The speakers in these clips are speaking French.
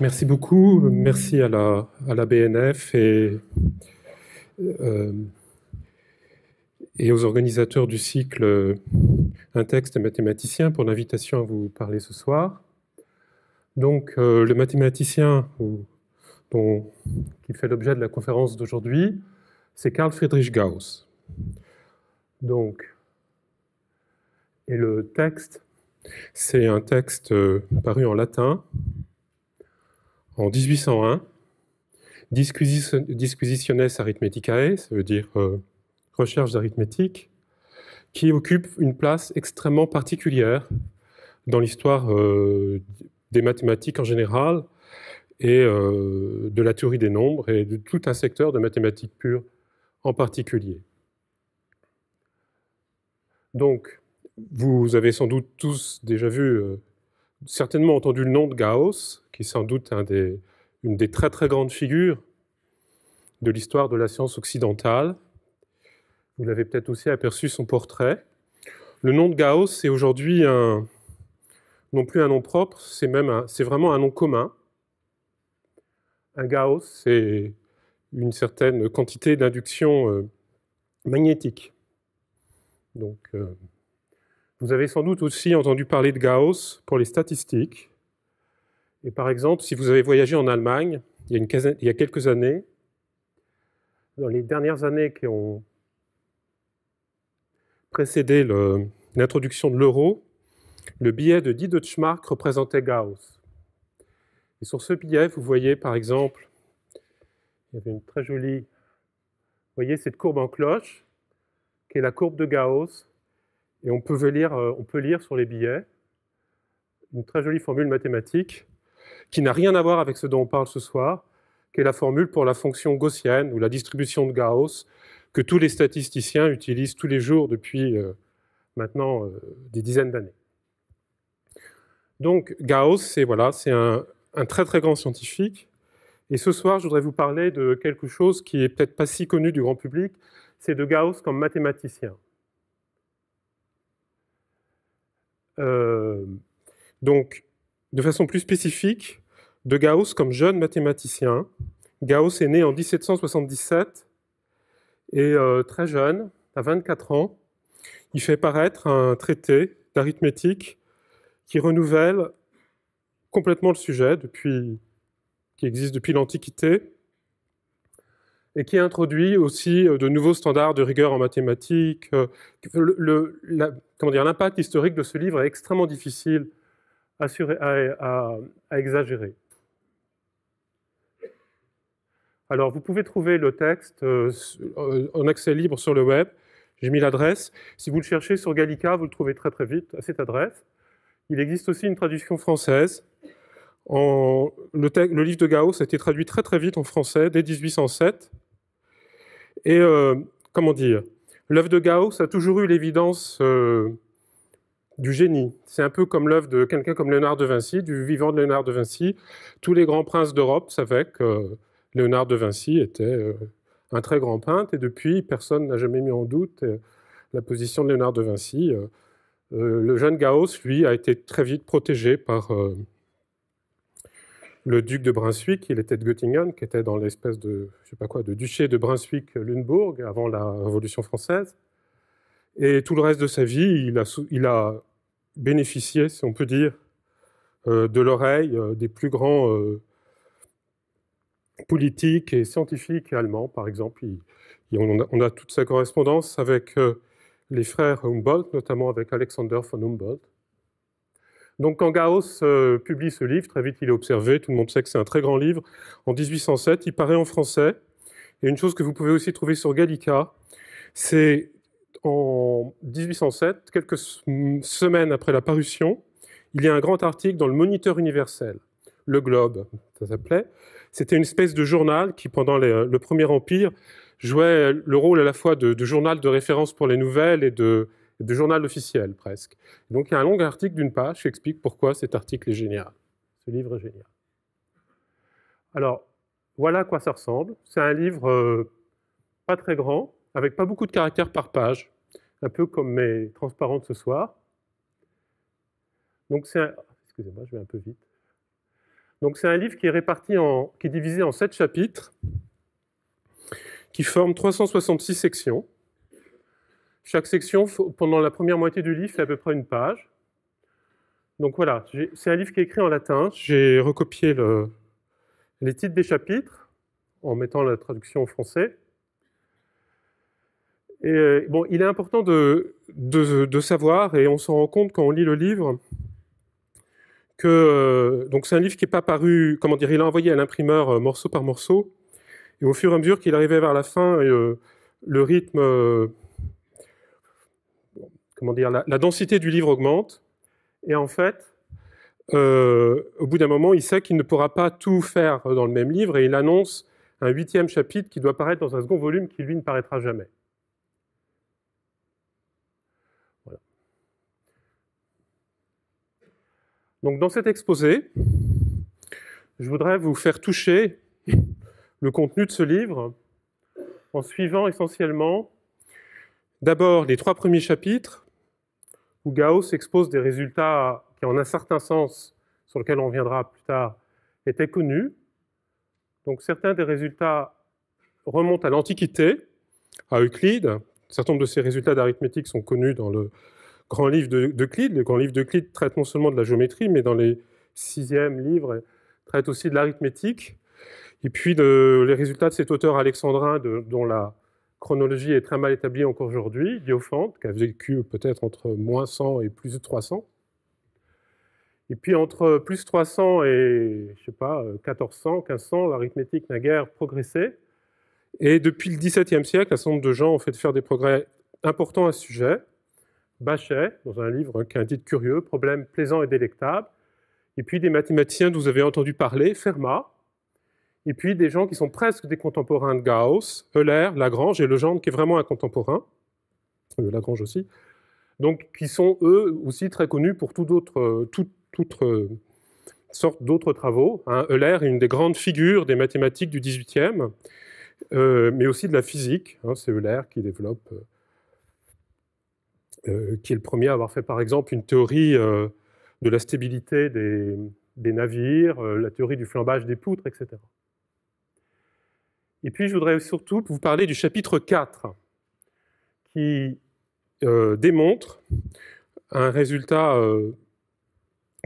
Merci beaucoup. Merci à la, BNF euh, et, aux organisateurs du cycle Un texte mathématicien pour l'invitation à vous parler ce soir. Donc, euh, le mathématicien qui fait l'objet de la conférence d'aujourd'hui, c'est Carl Friedrich Gauss. Donc, et le texte, c'est un texte euh, paru en latin en 1801, Disquisitiones Arithmeticae, ça veut dire euh, recherche d'arithmétique, qui occupe une place extrêmement particulière dans l'histoire euh, des mathématiques en général et euh, de la théorie des nombres et de tout un secteur de mathématiques pures en particulier. Donc, vous avez sans doute tous déjà vu, certainement entendu le nom de Gauss, qui est sans doute une des très très grandes figures de l'histoire de la science occidentale. Vous l'avez peut-être aussi aperçu son portrait. Le nom de Gauss c'est aujourd'hui non plus un nom propre, c'est même c'est vraiment un nom commun. Un Gauss, c'est une certaine quantité d'induction euh, magnétique. Donc, euh, vous avez sans doute aussi entendu parler de Gauss pour les statistiques. Et par exemple, si vous avez voyagé en Allemagne il y a, il quelques années, dans les dernières années qui ont précédé l'introduction de l'euro, le billet de 10 Deutsche Mark représentait Gauss. Et sur ce billet, vous voyez par exemple, il y avait une très jolie, vous voyez cette courbe en cloche, qui est la courbe de Gauss, et on peut lire, euh, on peut lire sur les billets une très jolie formule mathématique qui n'a rien à voir avec ce dont on parle ce soir, qui est la formule pour la fonction gaussienne ou la distribution de Gauss que tous les statisticiens utilisent tous les jours depuis euh, maintenant euh, des dizaines d'années. Donc Gauss, c'est voilà, c'est un, très très grand scientifique. Et ce soir, je voudrais vous parler de quelque chose qui est peut-être pas si connu du grand public, c'est de Gauss comme mathématicien. Euh, donc, de façon plus spécifique, de Gauss comme jeune mathématicien. Gauss est né en 1777 et euh, très jeune, à 24 ans, il fait paraître un traité d'arithmétique qui renouvelle complètement le sujet depuis, qui existe depuis l'Antiquité et qui introduit aussi euh, de nouveaux standards de rigueur en mathématiques. Euh, l'impact historique de ce livre est extrêmement difficile à, exagérer. Alors, vous pouvez trouver le texte euh, euh, en accès libre sur le web. J'ai mis l'adresse. Si vous le cherchez sur Gallica, vous le trouvez très très vite à cette adresse. Il existe aussi une traduction française. le, livre de Gauss a été traduit très très vite en français dès 1807. Et euh, comment dire L'œuvre de Gauss a toujours eu l'évidence du génie. C'est un peu comme l'œuvre de quelqu'un comme Léonard de Vinci, du vivant de Léonard de Vinci. Tous les grands princes d'Europe savaient que euh, Léonard de Vinci était euh, un très grand peintre, et depuis, personne n'a jamais mis en doute euh, la position de Léonard de Vinci. le jeune Gauss, lui, a été très vite protégé par le duc de Brunswick, il était de Göttingen, qui était dans l'espèce de, je sais pas quoi, de duché de Brunswick-Lunebourg avant la Révolution française. Et tout le reste de sa vie, il a bénéficier, si on peut dire, euh, de l'oreille euh, des plus grands euh, politiques et scientifiques allemands, par exemple. on, a, toute sa correspondance avec les frères Humboldt, notamment avec Alexander von Humboldt. Donc quand Gauss publie ce livre, très vite il est observé, tout le monde sait que c'est un très grand livre, en 1807, il paraît en français. Et une chose que vous pouvez aussi trouver sur Gallica, c'est en 1807, quelques semaines après la parution, il y a un grand article dans le Moniteur universel, Le Globe, ça s'appelait. C'était une espèce de journal qui, pendant le Premier Empire, jouait le rôle à la fois de, journal de référence pour les nouvelles et de, journal officiel presque. Donc il y a un long article d'une page qui explique pourquoi cet article est génial. Ce livre est génial. Alors, voilà à quoi ça ressemble. C'est un livre euh, pas très grand, avec pas beaucoup de caractères par page, un peu comme mes de ce soir. Donc c'est un... Excusez-moi, je vais un peu vite. Donc c'est un livre qui est réparti en, qui est divisé en sept chapitres, qui forment 366 sections. Chaque section, pendant la première moitié du livre, fait à peu près une page. Donc voilà, c'est un livre qui est écrit en latin. J'ai recopié les titres des chapitres en mettant la traduction en français. Euh, bon, il est important de, savoir, et on s'en rend compte quand on lit le livre, que euh, donc c'est un livre qui n'est pas paru, comment dire, il a envoyé à l'imprimeur euh, morceau par morceau, et au fur et à mesure qu'il arrivait vers la fin, le rythme, comment dire, la, densité du livre augmente, et en fait, au bout d'un moment, il sait qu'il ne pourra pas tout faire dans le même livre, et il annonce un huitième chapitre qui doit paraître dans un second volume qui, lui, ne paraîtra jamais. Donc dans cet exposé, je voudrais vous faire toucher le contenu de ce livre en suivant essentiellement d'abord les trois premiers chapitres où Gauss expose des résultats qui en un certain sens, sur lequel on reviendra plus tard, étaient connus. Donc certains des résultats remontent à l'Antiquité, à Euclide. Certains de ces résultats d'arithmétique sont connus dans le grand livre de d'Euclide. Le grand livre d'Euclide traite non seulement de la géométrie, mais dans les sixièmes livres, traite aussi de l'arithmétique. Et puis de, les résultats de cet auteur alexandrin dont la chronologie est très mal établie encore aujourd'hui, Diophante, qui a vécu peut-être entre moins 100 et plus de 300. Et puis entre plus 300 et, je sais pas, 1400, 1500, l'arithmétique n'a guère progressé. Et depuis le XVIIe siècle, un certain nombre de gens ont fait faire des progrès importants à ce sujet. Bachet, dans un livre qui a un titre curieux, problème plaisant et délectable, et puis des mathématiciens dont vous avez entendu parler, Fermat, et puis des gens qui sont presque des contemporains de Gauss, Euler, Lagrange et Legendre, qui est vraiment un contemporain, euh, Lagrange aussi, donc qui sont eux aussi très connus pour tout d'autres euh, euh, sorte d'autres travaux. Hein. Euler est une des grandes figures des mathématiques du 18e, mais aussi de la physique. Hein. C'est Euler qui développe. Euh, qui est le premier à avoir fait par exemple une théorie euh, de la stabilité des, navires, euh, la théorie du flambage des poutres, etc. Et puis je voudrais surtout vous parler du chapitre 4, qui démontre un résultat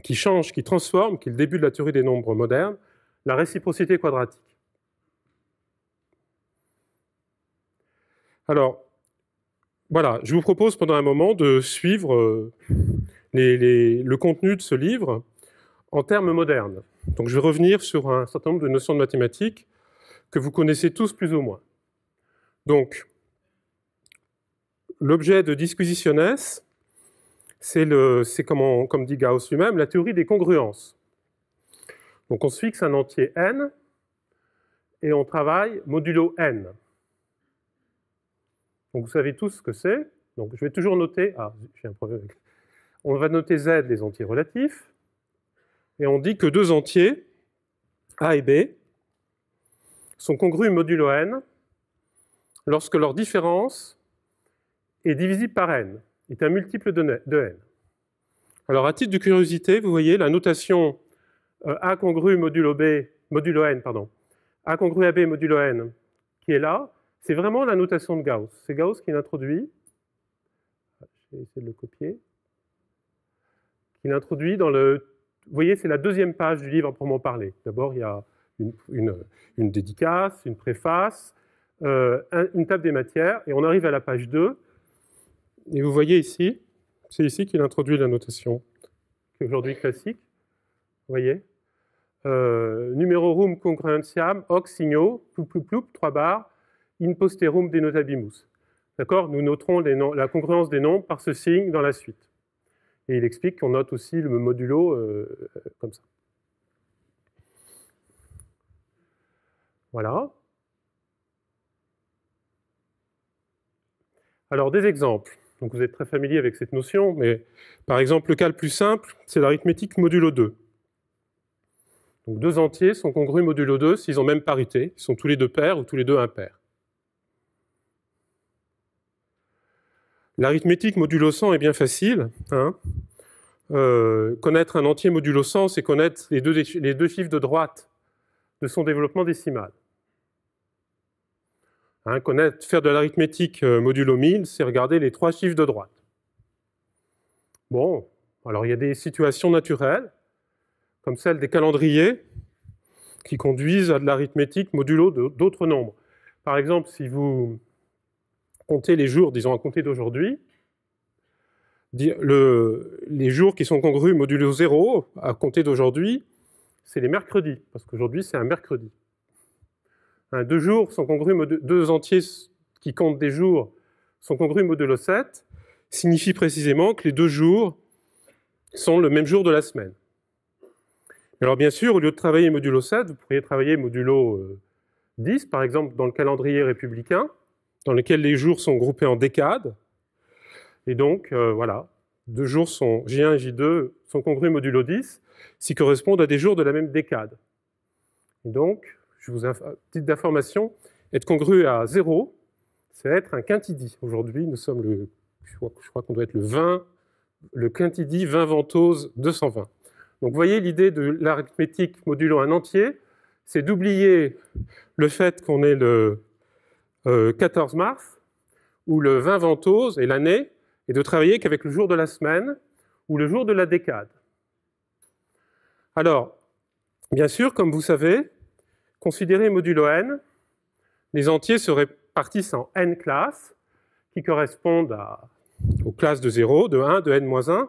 qui change, qui transforme, qui est le début de la théorie des nombres modernes, la réciprocité quadratique. Alors, voilà, je vous propose pendant un moment de suivre euh, le contenu de ce livre en termes modernes. Donc je vais revenir sur un certain nombre de notions de mathématiques que vous connaissez tous plus ou moins. Donc, l'objet de S, c'est comme, comme, dit Gauss lui-même, la théorie des congruences. Donc on se fixe un entier n et on travaille modulo n. Donc vous savez tous ce que c'est. Donc je vais toujours noter. Ah, j'ai un problème avec. On va noter Z les entiers relatifs. Et on dit que deux entiers, A et B, sont congrus modulo n lorsque leur différence est divisible par n, est un multiple de n. Alors à titre de curiosité, vous voyez la notation euh, A congru modulo B, modulo n, pardon, A congru AB modulo n, qui est là, c'est vraiment la notation de Gauss. C'est Gauss qui l'introduit. Je vais essayer de le copier. Qui l'introduit dans le... Vous voyez, c'est la deuxième page du livre pour proprement parler. D'abord, il y a une, dédicace, une préface, euh, une table des matières, et on arrive à la page 2. Et vous voyez ici, c'est ici qu'il introduit la notation, qui est aujourd'hui classique. Vous voyez euh, Numéro, room, congruentiam, hoc signo, ploup, ploup, barres, in posterum denotabimus. D'accord Nous noterons la congruence des nombres par ce signe dans la suite. Et il explique qu'on note aussi le modulo euh, euh, comme ça. Voilà. Alors, des exemples. Donc, vous êtes très familier avec cette notion, mais par exemple, le cas le plus simple, c'est l'arithmétique modulo 2. Donc, deux entiers sont congrus modulo 2 s'ils ont même parité, ils sont tous les deux pairs ou tous les deux impairs. L'arithmétique modulo 100 est bien facile. Hein. Euh, connaître un entier modulo 100, c'est connaître les deux, chiffres de droite de son développement décimal. Hein, connaître, faire de l'arithmétique euh, modulo 1000, c'est regarder les trois chiffres de droite. Bon, alors il y a des situations naturelles, comme celle des calendriers, qui conduisent à de l'arithmétique modulo d'autres nombres. Par exemple, si vous compter les jours, disons à compter d'aujourd'hui, les jours qui sont congrus modulo 0 à compter d'aujourd'hui, c'est les mercredis, parce qu'aujourd'hui c'est un mercredi. Hein, deux jours sont congrus, deux entiers qui comptent des jours sont congrus modulo 7, signifie précisément que les deux jours sont le même jour de la semaine. Alors bien sûr, au lieu de travailler modulo 7, vous pourriez travailler modulo 10, euh, par exemple dans le calendrier républicain, dans lequel les jours sont groupés en décades. Et donc, euh, voilà, deux jours sont J1 et J2 sont congrus modulo 10, s'ils correspondent à des jours de la même décade. Et donc, je vous euh, petite d'information, être congru à 0, c'est être un quintidi. Aujourd'hui, nous sommes le, je crois, qu'on doit être le 20, le quintidi 20 ventose 220. Donc, vous voyez l'idée de l'arithmétique modulo un entier, c'est d'oublier le fait qu'on est le 14 euh, mars, ou le 20 ventose et l'année, et de travailler qu'avec le jour de la semaine ou le jour de la décade. Alors, bien sûr, comme vous savez, considéré modulo n, les entiers se répartissent en n classes, qui correspondent aux classes de 0, de 1, de n-1.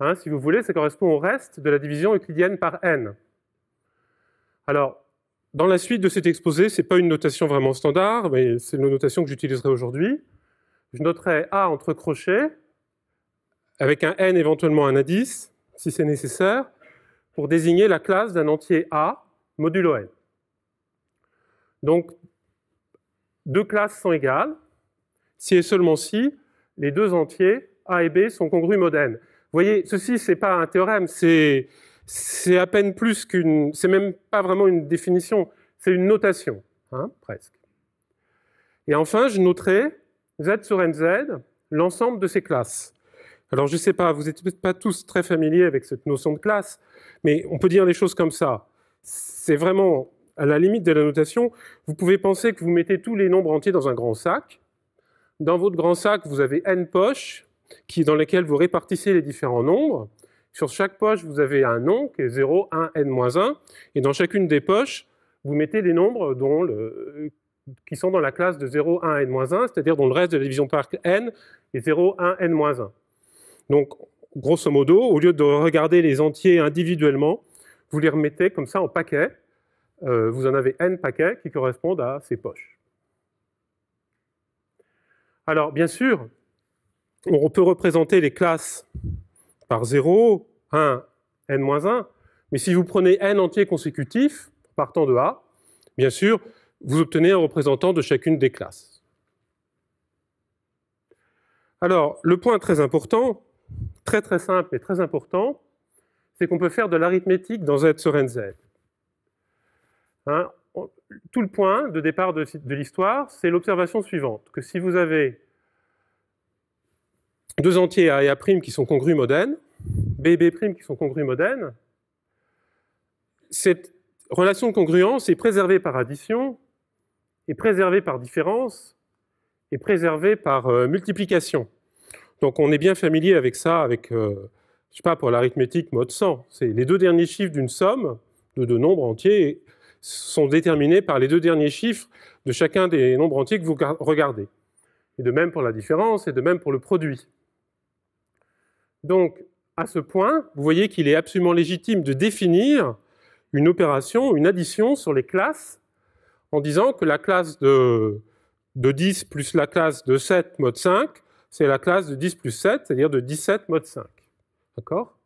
Hein, si vous voulez, ça correspond au reste de la division euclidienne par n. Alors, dans la suite de cet exposé, ce n'est pas une notation vraiment standard, mais c'est une notation que j'utiliserai aujourd'hui. Je noterai A entre crochets, avec un N éventuellement un indice, si c'est nécessaire, pour désigner la classe d'un entier A modulo N. Donc, deux classes sont égales, si et seulement si les deux entiers A et B sont congrus mod N. Vous voyez, ceci, ce n'est pas un théorème, c'est c'est à peine plus qu'une. C'est même pas vraiment une définition, c'est une notation, hein, presque. Et enfin, je noterai Z sur NZ, l'ensemble de ces classes. Alors je ne sais pas, vous n'êtes peut-être pas tous très familiers avec cette notion de classe, mais on peut dire les choses comme ça. C'est vraiment à la limite de la notation. Vous pouvez penser que vous mettez tous les nombres entiers dans un grand sac. Dans votre grand sac, vous avez n poches qui, dans lesquelles vous répartissez les différents nombres. Sur chaque poche, vous avez un nom qui est 0, 1, n-1. Et dans chacune des poches, vous mettez des nombres dont qui sont dans la classe de 0, 1, n-1, c'est-à-dire dont le reste de la division par n est 0, 1, n-1. Donc, grosso modo, au lieu de regarder les entiers individuellement, vous les remettez comme ça en paquets. Euh, vous en avez n paquets qui correspondent à ces poches. Alors, bien sûr, on peut représenter les classes par 0, 1, n-1. Mais si vous prenez n entiers consécutifs, partant de A, bien sûr, vous obtenez un représentant de chacune des classes. Alors, le point très important, très très simple et très important, c'est qu'on peut faire de l'arithmétique dans Z sur NZ. Hein, tout le point de départ de l'histoire, c'est l'observation suivante, que si vous avez deux entiers A et A' qui sont congrus modènes, B et B' qui sont congrus modènes. Cette relation de congruence est préservée par addition, est préservée par différence, est préservée par euh, multiplication. Donc on est bien familier avec ça, avec, je euh, je sais pas, pour l'arithmétique mode 100. C'est les deux derniers chiffres d'une somme de deux nombres entiers sont déterminés par les deux derniers chiffres de chacun des nombres entiers que vous regardez. Et de même pour la différence, et de même pour le produit. Donc, à ce point, vous voyez qu'il est absolument légitime de définir une opération, une addition sur les classes, en disant que la classe de, de 10 plus la classe de 7 mode 5, c'est la classe de 10 plus 7, c'est-à-dire de 17 mode 5. D'accord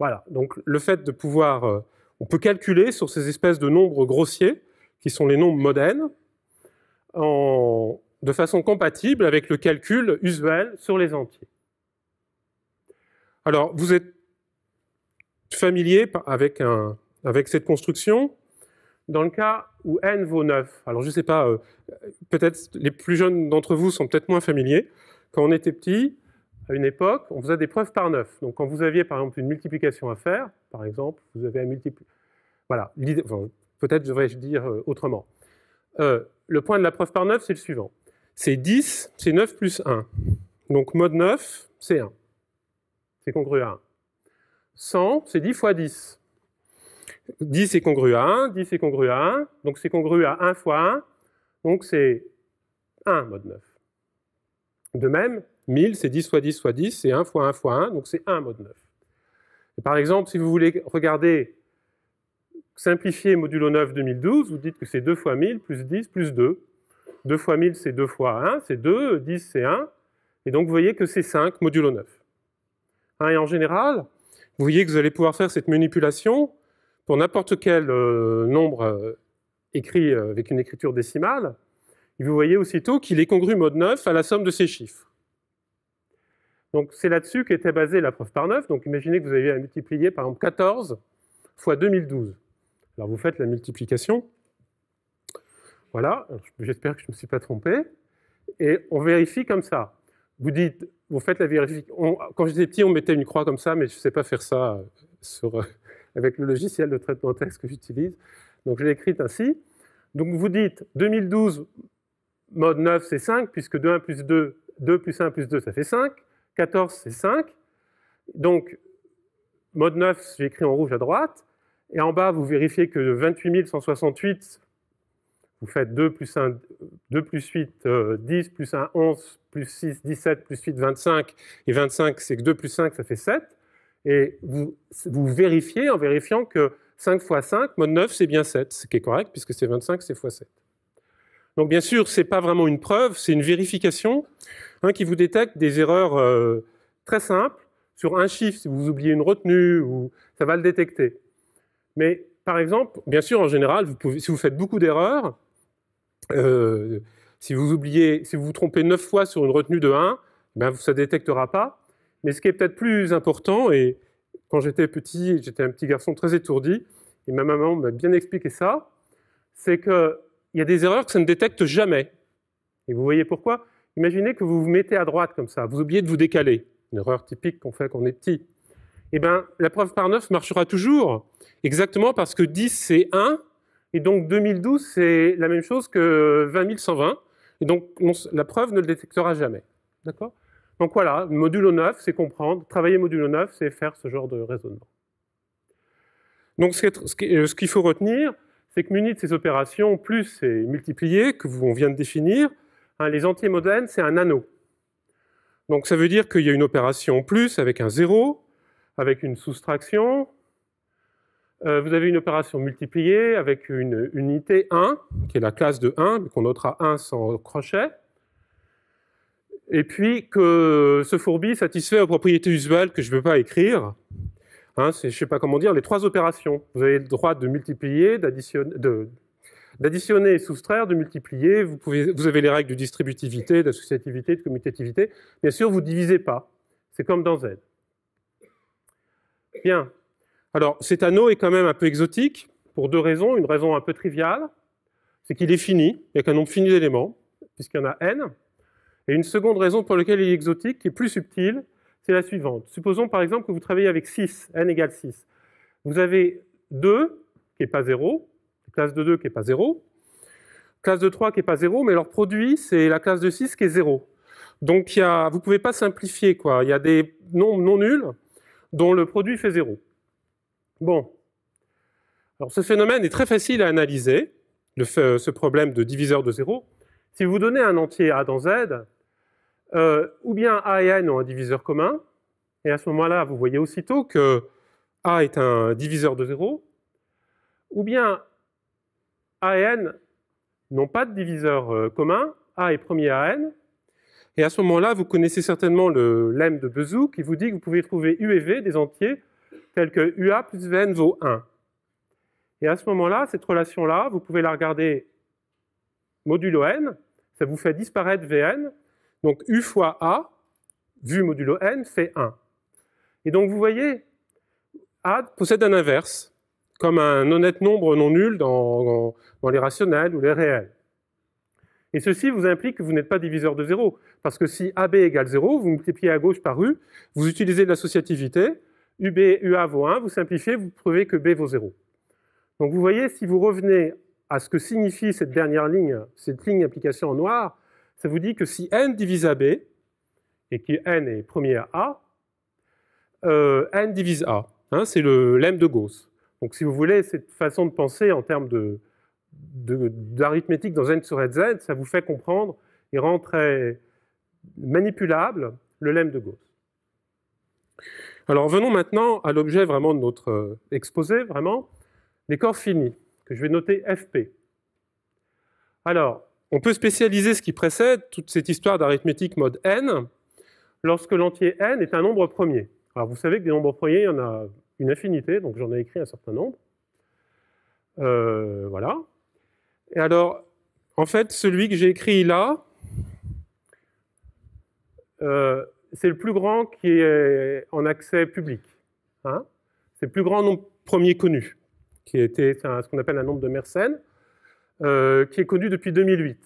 Voilà, donc le fait de pouvoir... Euh, on peut calculer sur ces espèces de nombres grossiers, qui sont les nombres modèles, de façon compatible avec le calcul usuel sur les entiers. Alors, vous êtes familier avec, cette construction dans le cas où n vaut 9. Alors, je ne sais pas, euh, peut-être les plus jeunes d'entre vous sont peut-être moins familiers. Quand on était petit, à une époque, on faisait des preuves par 9. Donc, quand vous aviez, par exemple, une multiplication à faire, par exemple, vous avez un multiple... Voilà, peut-être devrais-je dire euh, autrement. Euh, le point de la preuve par 9, c'est le suivant. C'est 10, c'est 9 plus 1. Donc, mode 9, c'est 1 c'est congru à 1. 100, c'est 10 fois 10. 10 est congru à 1, 10 est congru à 1, donc c'est congru à 1 fois 1, donc c'est 1 mode 9. De même, 1000, c'est 10 fois 10 fois 10, c'est 1 fois 1 fois 1, donc c'est 1 mode 9. par exemple, si vous voulez regarder simplifier modulo 9 2012, vous dites que c'est 2 fois 1000 plus 10 plus 2. 2 fois 1000, c'est 2 fois 1, c'est 2, 10, c'est 1, et donc vous voyez que c'est 5 modulo 9 et en général, vous voyez que vous allez pouvoir faire cette manipulation pour n'importe quel euh, nombre euh, écrit euh, avec une écriture décimale. Et vous voyez aussitôt qu'il est congru mode 9 à la somme de ces chiffres. Donc c'est là-dessus qu'était basée la preuve par 9. Donc imaginez que vous avez à multiplier par exemple 14 fois 2012. Alors vous faites la multiplication. Voilà, j'espère que je ne me suis pas trompé. Et on vérifie comme ça vous dites, vous faites la vérification. Quand j'étais petit, on mettait une croix comme ça, mais je ne sais pas faire ça euh, euh, avec le logiciel de traitement de texte que j'utilise. Donc je l'ai écrite ainsi. Donc vous dites 2012 mode 9 c'est 5, puisque 2, plus 2, 2 1 plus 2 ça fait 5, 14 c'est 5. Donc mode 9 j'ai écrit en rouge à droite, et en bas vous vérifiez que 28 168 vous faites 2 plus, 2 8, 10, plus 1, 11, euh, plus 6, 17, plus 8, 25. Et 25, c'est que 2 plus 5, ça fait 7. Et vous, vérifiez en vérifiant que 5 fois 5, mode 9, c'est bien 7, ce qui est correct, puisque c'est 25, c'est fois 7. Donc bien sûr, ce n'est pas vraiment une preuve, c'est une vérification hein, qui vous détecte des erreurs euh, très simples. Sur un chiffre, si vous oubliez une retenue, ou, ça va le détecter. Mais par exemple, bien sûr, en général, si vous faites beaucoup d'erreurs, euh, si vous oubliez, si vous vous trompez 9 fois sur une retenue de 1, ben ça ne détectera pas. Mais ce qui est peut-être plus important, et quand j'étais petit, j'étais un petit garçon très étourdi, et ma maman m'a bien expliqué ça, c'est qu'il y a des erreurs que ça ne détecte jamais. Et vous voyez pourquoi Imaginez que vous vous mettez à droite comme ça, vous oubliez de vous décaler, une erreur typique qu'on fait quand on est petit. Eh bien, la preuve par 9 marchera toujours, exactement parce que 10 c'est 1, et donc 2012, c'est la même chose que 20120. Et donc la preuve ne le détectera jamais. D'accord Donc voilà, modulo 9, c'est comprendre. Travailler modulo 9, c'est faire ce genre de raisonnement. Donc ce euh, qu'il faut retenir, c'est que muni de ces opérations, plus et multiplié, que on vient de définir, hein, les entiers modernes, c'est un anneau. Donc ça veut dire qu'il y a une opération plus avec un zéro, avec une soustraction, euh, vous avez une opération multipliée avec une unité 1, qui est la classe de 1, qu'on notera 1 sans crochet. Et puis que ce fourbi satisfait aux propriétés usuelles que je ne veux pas écrire. Hein, je ne sais pas comment dire, les trois opérations. Vous avez le droit de multiplier, d'additionner, et soustraire, de multiplier. Vous, vous avez les règles de distributivité, d'associativité, de commutativité. Bien sûr, vous ne divisez pas. C'est comme dans Z. Bien. Alors, cet anneau est quand même un peu exotique pour deux raisons. Une raison un peu triviale, c'est qu'il est fini, il n'y a qu'un nombre fini d'éléments, puisqu'il y en a n. Et une seconde raison pour laquelle il est exotique, qui est plus subtile, c'est la suivante. Supposons par exemple que vous travaillez avec 6, n égale 6. Vous avez 2 qui n'est pas 0, classe de 2 qui n'est pas 0, classe de 3 qui n'est pas 0, mais leur produit, c'est la classe de 6 qui est 0. Donc vous ne pouvez pas simplifier, quoi. il y a des nombres non nuls dont le produit fait 0. Bon. Alors ce phénomène est très facile à analyser, euh, ce problème de diviseur de zéro. Si vous donnez un entier A dans Z, euh, ou bien A et N ont un diviseur commun, et à ce moment-là, vous voyez aussitôt que A est un diviseur de zéro, ou bien A et N n'ont pas de diviseur euh, commun, A est premier à N, et à ce moment-là, vous connaissez certainement le lemme de Bezout qui vous dit que vous pouvez trouver U et V des entiers tel que UA plus VN vaut 1. Et à ce moment-là, cette relation-là, vous pouvez la regarder modulo n, ça vous fait disparaître Vn, donc U fois A, vu modulo n, fait 1. Et donc vous voyez, A possède un inverse, comme un honnête nombre non nul dans, les rationnels ou les réels. Et ceci vous implique que vous n'êtes pas diviseur de 0, parce que si AB égale 0, vous multipliez à gauche par U, vous utilisez de l'associativité, UB, UA vaut 1, vous simplifiez, vous prouvez que B vaut 0. Donc vous voyez, si vous revenez à ce que signifie cette dernière ligne, cette ligne application en noir, ça vous dit que si n divise AB, b, et que n est premier à a, euh, n divise a, hein, c'est le lemme de Gauss. Donc si vous voulez, cette façon de penser en termes d'arithmétique de, dans n sur z, ça vous fait comprendre et rend très manipulable le lemme de Gauss. Alors venons maintenant à l'objet vraiment de notre euh, exposé, vraiment, les corps finis, que je vais noter FP. Alors, on peut spécialiser ce qui précède toute cette histoire d'arithmétique mode n lorsque l'entier n est un nombre premier. Alors vous savez que des nombres premiers, il y en a une infinité, donc j'en ai écrit un certain nombre. Euh, voilà. Et alors, en fait, celui que j'ai écrit là, euh, c'est le plus grand qui est euh, en accès public. Hein. c'est le plus grand nombre premier connu, qui était ce qu'on appelle un nombre de Mersenne, euh, qui est connu depuis 2008.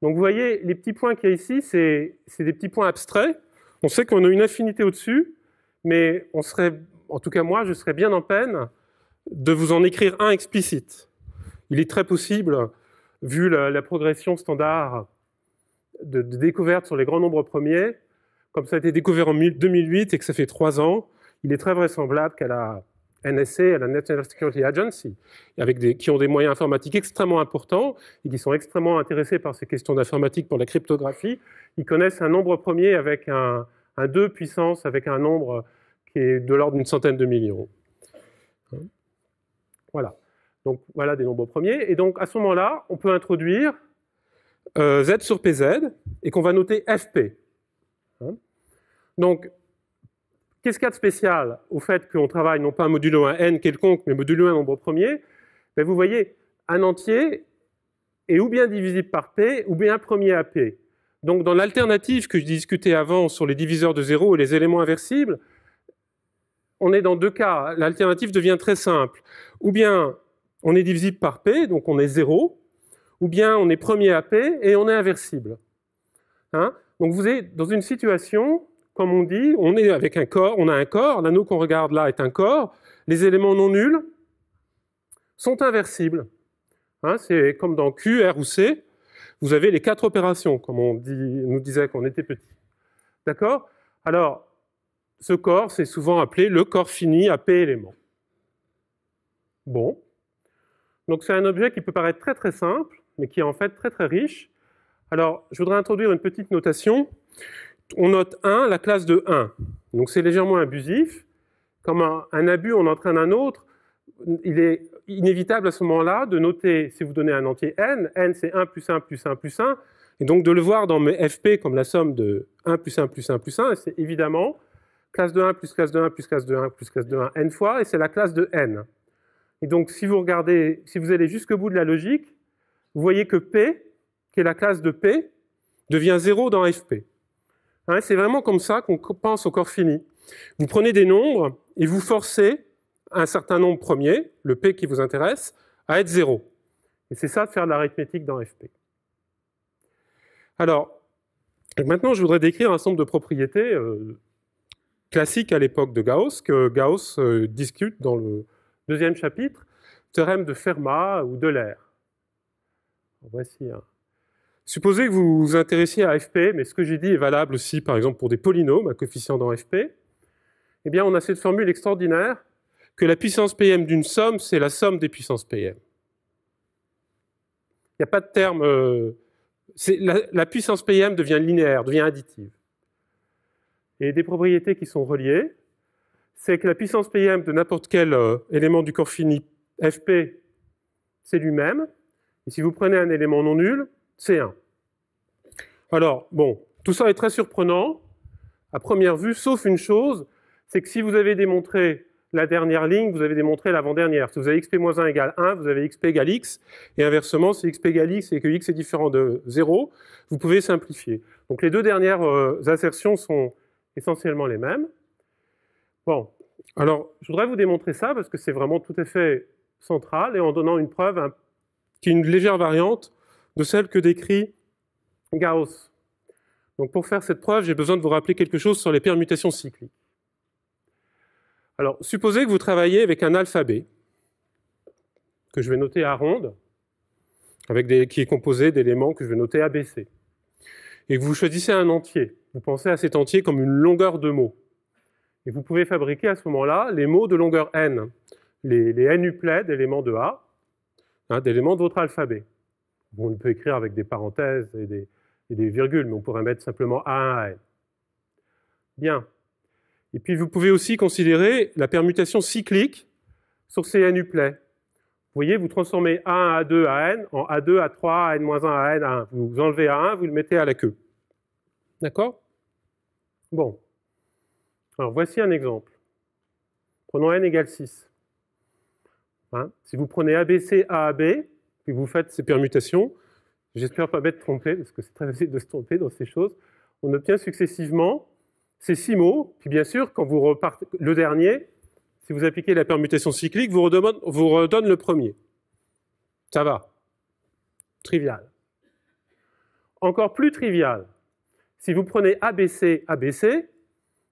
Donc vous voyez, les petits points qu'il y a ici, c'est des petits points abstraits. On sait qu'on a une infinité au-dessus, mais on serait, en tout cas moi, je serais bien en peine de vous en écrire un explicite. Il est très possible, vu la, progression standard de découverte sur les grands nombres premiers, comme ça a été découvert en 2008 et que ça fait trois ans, il est très vraisemblable qu'à la NSA, à la National Security Agency, avec qui ont des moyens informatiques extrêmement importants et qui sont extrêmement intéressés par ces questions d'informatique pour la cryptographie, ils connaissent un nombre premier avec un, 2 puissance, avec un nombre qui est de l'ordre d'une centaine de millions. Hein? Voilà. Donc voilà des nombres premiers. Et donc à ce moment-là, on peut introduire euh, Z sur PZ et qu'on va noter FP. Hein? Donc, qu'est-ce qu'il y a de spécial au fait qu'on travaille non pas un modulo à n quelconque, mais modulo un nombre premier ben, Vous voyez, un entier est ou bien divisible par p, ou bien premier à p. Donc, dans l'alternative que je discutais avant sur les diviseurs de zéro et les éléments inversibles, on est dans deux cas. L'alternative devient très simple. Ou bien on est divisible par p, donc on est 0, ou bien on est premier à p et on est inversible. Hein? donc vous êtes dans une situation comme on dit, on est avec un corps, on a un corps, l'anneau qu'on regarde là est un corps, les éléments non nuls sont inversibles. Hein, c'est comme dans Q, R ou C, vous avez les quatre opérations, comme on nous disait quand on était petit. D'accord Alors, ce corps, c'est souvent appelé le corps fini à P éléments. Bon. Donc c'est un objet qui peut paraître très très simple, mais qui est en fait très très riche. Alors, je voudrais introduire une petite notation on note 1, la classe de 1. Donc c'est légèrement abusif. Comme un, abus, on entraîne un autre. Il est inévitable à ce moment-là de noter, si vous donnez un entier n, n c'est 1 plus 1 plus 1 plus 1, et donc de le voir dans mes fp comme la somme de 1 plus 1 plus 1 plus 1, c'est évidemment classe de 1 plus classe de 1 plus classe de 1 plus classe de 1 n fois, et c'est la classe de n. Et donc si vous regardez, si vous allez jusqu'au bout de la logique, vous voyez que p, qui est la classe de p, devient 0 dans fp. Ah c'est vraiment comme ça qu'on pense au corps fini. Vous prenez des nombres et vous forcez un certain nombre premier, le P qui vous intéresse, à être zéro. Et c'est ça de faire de l'arithmétique dans FP. Alors, maintenant, je voudrais décrire un ensemble de propriétés euh, classiques à l'époque de Gauss, que Gauss euh, discute dans le deuxième chapitre, théorème de Fermat ou de l'air. Voici un. Supposez que vous vous intéressiez à FP, mais ce que j'ai dit est valable aussi, par exemple, pour des polynômes à coefficient dans FP. Eh bien, on a cette formule extraordinaire que la puissance PM d'une somme, c'est la somme des puissances PM. Il n'y a pas de terme... Euh, la, puissance PM devient linéaire, devient additive. Et des propriétés qui sont reliées, c'est que la puissance PM de n'importe quel euh, élément du corps fini FP, c'est lui-même. Et si vous prenez un élément non nul, C1. Alors, bon, tout ça est très surprenant à première vue, sauf une chose, c'est que si vous avez démontré la dernière ligne, vous avez démontré l'avant-dernière. Si vous avez xp-1 égale 1, vous avez xp égale x, et inversement, si xp égale x et que x est différent de 0, vous pouvez simplifier. Donc les deux dernières euh, assertions sont essentiellement les mêmes. Bon, alors je voudrais vous démontrer ça parce que c'est vraiment tout à fait central, et en donnant une preuve qui est une légère variante de celle que décrit Gauss. Donc pour faire cette preuve, j'ai besoin de vous rappeler quelque chose sur les permutations cycliques. Alors, supposez que vous travaillez avec un alphabet, que je vais noter à ronde, avec qui est composé d'éléments que je vais noter ABC, et que vous choisissez un entier. Vous pensez à cet entier comme une longueur de mots. Et vous pouvez fabriquer à ce moment-là les mots de longueur n, les, n-uplets d'éléments de A, hein, d'éléments de votre alphabet on peut écrire avec des parenthèses et des, virgules, mais on pourrait mettre simplement A1 à N. Bien. Et puis vous pouvez aussi considérer la permutation cyclique sur ces n uplets. Vous voyez, vous transformez A1 A2 à N en A2 A3 à N-1 à N à 1. Vous enlevez A1, vous le mettez à la queue. D'accord Bon. Alors voici un exemple. Prenons N égale 6. Hein si vous prenez ABC, AAB, et vous faites ces permutations, j'espère pas m'être trompé, parce que c'est très facile de se tromper dans ces choses, on obtient successivement ces six mots, puis bien sûr, quand vous repartez, le dernier, si vous appliquez la permutation cyclique, vous, redonne, vous redonne le premier. Ça va. Trivial. Encore plus trivial, si vous prenez ABC, ABC,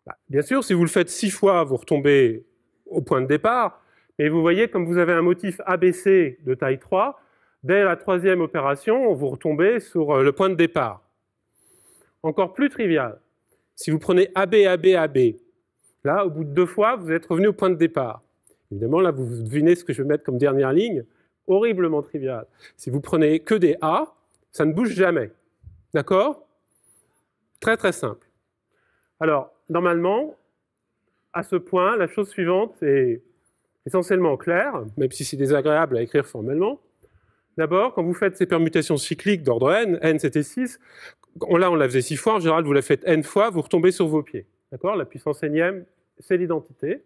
bah, bien sûr, si vous le faites six fois, vous retombez au point de départ, mais vous voyez, comme vous avez un motif ABC de taille 3, dès la troisième opération, vous retombez sur euh, le point de départ. Encore plus trivial, si vous prenez AB, AB, AB, là, au bout de deux fois, vous êtes revenu au point de départ. Évidemment, là, vous devinez ce que je vais mettre comme dernière ligne. Horriblement trivial. Si vous prenez que des A, ça ne bouge jamais. D'accord Très, très simple. Alors, normalement, à ce point, la chose suivante est essentiellement claire, même si c'est désagréable à écrire formellement. D'abord, quand vous faites ces permutations cycliques d'ordre n, n c'était 6, là on la faisait 6 fois, en général vous la faites n fois, vous retombez sur vos pieds. D'accord La puissance énième, c'est l'identité.